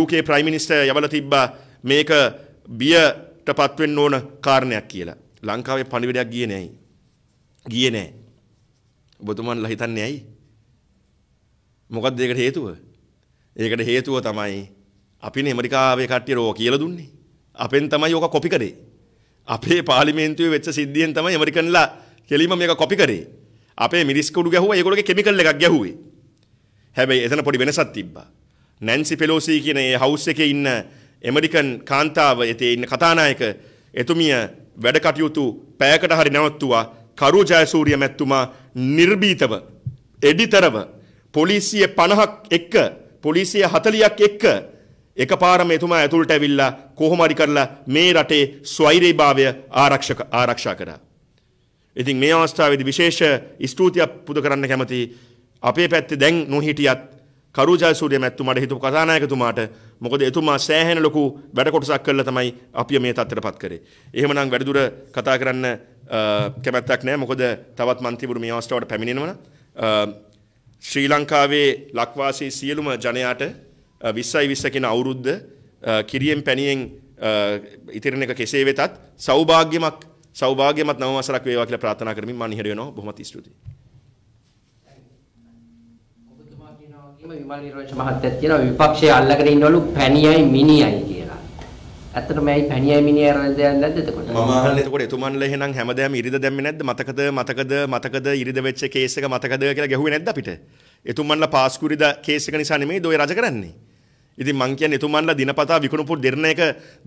UK prime minister යවලා තිබ්බා මේක බිය පත් වෙන්න ඕන කාරණයක් කියලා. ලංකාවේ පණිවිඩයක් ගියේ නෑයි. ගියේ නෑ. ඔබතුමන්ලා හිතන්නේ ඇයි? මොකද්ද ඒකට හේතුව? ඒකට හේතුව තමයි අපිනේ ඇමරිකාවේ කට්ටිය රෝ කියලා දුන්නේ. අපෙන් තමයි ඕක කොපි කරේ. අපේ පාර්ලිමේන්තුවේ වෙච්ච සිද්ධියෙන් තමයි ඇමරිකන්ලා කෙලින්ම මේක කොපි කරේ. අපේ මිරිස් කුඩු ගැහුවා ඒගොල්ලෝගේ කෙමිකල් එකක් ගැහුවේ. හැබැයි එතන පොඩි වෙනසක් තිබ්බා. නැන්සි පෙලෝසි කියන ඒ හවුස් එකේ ඉන්න ඇමරිකන් කාන්තාව එතේ ඉන්න කතානායක එතුමිය වැඩ කටයුතු පැයකට හරි නැවත්තුවා කරු ජයසූරිය මැතිතුමා නිර්භීතව එඩිතරව පොලිසිය 50ක් එක්ක පොලිසිය 40ක් එක්ක එකපාරම එතුමා ඇතුළට ඇවිල්ලා කොහොම හරි කරලා මේ රටේ ස්වෛරීභාවය ආරක්ෂක ආරක්ෂා කරා. ඉතින් මේ අවස්ථාවේදී විශේෂ ස්තුතියක් පුද කරන්න කැමති අපේ පැත්තේ දැන් නොහිටියත් කරුජා සූරිය මැතිතුමාට හිතපු කතානායකතුමාට මොකද එතුමා සෑහෙන ලොකු වැඩ කොටසක් කළා තමයි අපි මේ තත්ත්වයටපත් කරේ. එහෙමනම් වැඩිදුර කතා කරන්න කැමැත්තක් නැහැ. මොකද තවත් මන්ත්‍රීවරු මේ අවස්ථාවට පැමිණෙනවා. ශ්‍රී ලංකාවේ ලක්වාසී සියලුම ජනයාට 20යි 20 කියන අවුරුද්ද කිරියෙන් පැණියෙන් ඉතිරෙන එක කෙසේ වෙතත් සෞභාග්‍යමත් සෞභාග්‍යමත් නව වසරක් වේවා කියලා ප්‍රාර්ථනා කරමින් මම නිහඬ වෙනවා. බොහොමත් ස්තුතියි. ඒකම විමල් නිර්වංශ මහත්තයත් කියනවා විපක්ෂය අල්ලගෙන ඉන්නවලු පැණියයි මිනියයි කියලා. ඇත්තටම ඇයි පැණියයි මිනියයි අරන දෙයක් නැද්ද එතකොට? මම අහන්නේ එතකොට එතුමන්ලා එහෙනම් හැමදාම ඉරිද දැම්මේ නැද්ද? මතකද මතකද මතකද ඉරිද වෙච්ච කේස් එක මතකද කියලා ගැහුවේ නැද්ද අපිට? එතුමන්ලා පාස්කුරිද කේස් එක නිසා නෙමෙයි දෝය රජ කරන්නේ. ඉතින් මං කියන්නේ එතුමන්ලා දිනපතා විකුණුපු දෙරණ එක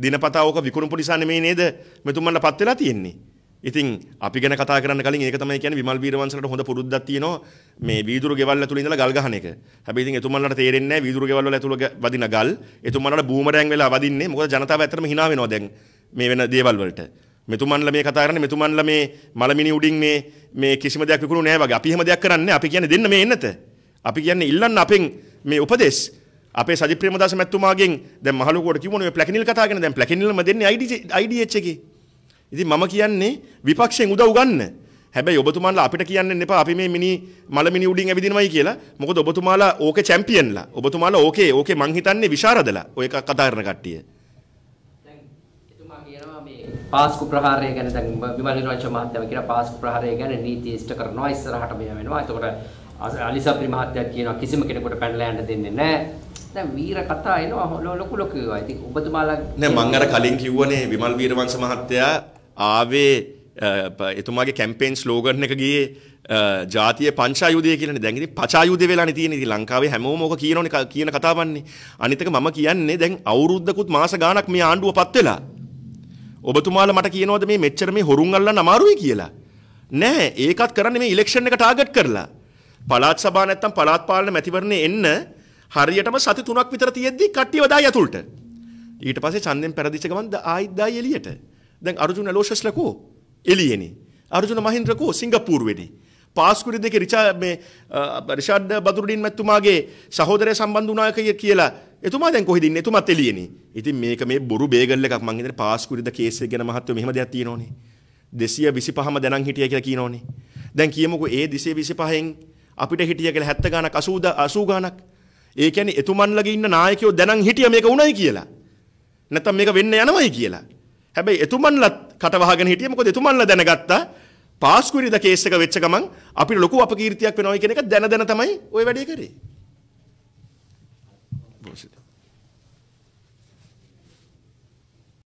දිනපතා ඕක විකුණුපු නිසා නෙමෙයි නේද? මෙතුමන්ලා පත් වෙලා තියෙන්නේ. ඉතින් අපි ගැන කතා කරන්න කලින් ඒක තමයි කියන්නේ විමල් වීරවංශලට හොඳ පුරුද්දක් තියෙනවා මේ වීදුරු ගෙවල් ඇතුළේ ඉඳලා ගල් ගහන එක. හැබැයි ඉතින් එතුමන්ලට තේරෙන්නේ නැහැ වීදුරු ගෙවල් වල ඇතුළ වදින ගල් එතුමන්ලට බූමරැන් වෙලා වදින්නේ. මොකද ජනතාව ඇත්තටම hina වෙනවා දැන් මේ වෙන දේවල් වලට. මෙතුමන්ලා මේ කතා කරන්නේ මෙතුමන්ලා මේ මලමිනි උඩින් මේ මේ කිසිම දෙයක් විකුණු නැහැ වගේ. අපි එහෙම දෙයක් කරන්නේ අපි කියන්නේ දෙන්න මේ එන්නත. අපි කියන්නේ ඉල්ලන්න අපෙන් මේ උපදේශ අපේ සජිත් ප්‍රේමදාස මැතිතුමාගෙන් දැන් මහලුකුවට කිව්වනේ මේ ප්ලැකිනිල් කතාගෙන දැන් ප්ලැකිනිල්ම දෙන්නේ IDH එකේ. ඉතින් මම කියන්නේ විපක්ෂයෙන් උදව් ගන්න. හැබැයි ඔබතුමාලා අපිට කියන්න එපා අපි මේ මිනි මලමිනි උඩින් ඇවිදිනවයි කියලා. මොකද ඔබතුමාලා ඕකේ චැම්පියන්ලා. ඔබතුමාලා ඕකේ ඕකේ මං හිතන්නේ විශාරදලා. ඔය එක කතා කරන කට්ටිය. පාස්කු ප්‍රහාරය ගැන දැන් විමල් නිරංශ මහත්තයා කියන පාස්කු ප්‍රහාරය ගැන නීති ඉෂ්ට කරනවා ඉස්සරහට මෙයා වෙනවා. එතකොට අලිසප්‍රි මහත්තයා කියනවා කිසිම කෙනෙකුට පැනලා යන්න දෙන්නේ නැහැ. දැන් වීර කතා එනවා ලොකු ලොකු ඒවා. ඉතින් ඔබතුමාලා නෑ මං අර කලින් කිව්වනේ විමල් වීරවංශ මහත්තයා ආවේ එතුමාගේ කැම්පේන් ස්ලෝගන් එක ගියේ ජාතිය පංචායුදය කියන දැගනි පචායුද වෙලා තියෙන ති ලංකාවේ හැමෝමෝක කියනන කියන කතාවන්නේ අනිතක මම කියන්නේ දැන් අවුරුද්ධකුත් මාස ගානක් මේ ආණ්ඩුව පත්වෙලා ඔබතුමාල මට කියනවද මේ මෙච්චර මේ හොරුන්ගල්ල නමාරුයි කියලා නෑ ඒකත් කරන්න මේ ඉලෙක්ෂණ එක ටාගට් කරලා පලාත් සබා නැත්තම් පලාත් පාලන මැතිවරණය එන්න හරියටම සති තුනක් විතර තියෙද්දි කට්ටිය වදා යතුල්ට ඊට පස්සේ ඡන්දෙන් පෙරදිච්ච ගමන් ආයිත් දායි එළියට දැන් අර්ජුන ලෝෂස් ලකෝ එලියෙනි. අර්ජුන මහින්ද්‍රකෝ සිංගප්පූරුවේදී. පාස්කුරි දෙක රිචා මේ රිෂාඩ් බදුරුඩින් මැතිතුමාගේ සහෝදරය සම්බන්ධ වුණා කියලා එතුමා දැන් කොහෙද ඉන්නේ එතුමත් එළියනේ. ඉතින් මේක මේ බොරු බේගල් එකක් මං හිතන්නේ පාස්කුරිද කේස් එක ගැන මහත්වෝ මෙහෙම දෙයක් තියෙනෝනේ. 225ම දැනන් හිටිය කියලා කියනෝනේ. දැන් කියමුකෝ ඒ 225න් අපිට හිටිය කියලා 70 ගණක් 80 80 ගණක්. ඒ කියන්නේ එතුමන්ලගේ ඉන්න නායකයෝ දැනන් හිටිය මේක උණයි කියලා. නැත්තම් මේක වෙන්න යනවයි කියලා. හැබැයි එතුමන්ලත් කටවහගෙන හිටියේ මොකද එතුමන්ලා දැනගත්තා පාස්කුරිද කේස් එක වෙච්ච ගමන් අපිට ලොකු අපකීර්තියක් වෙනවා කියන එක දැන දැන තමයි ওই වැඩේ කරේ.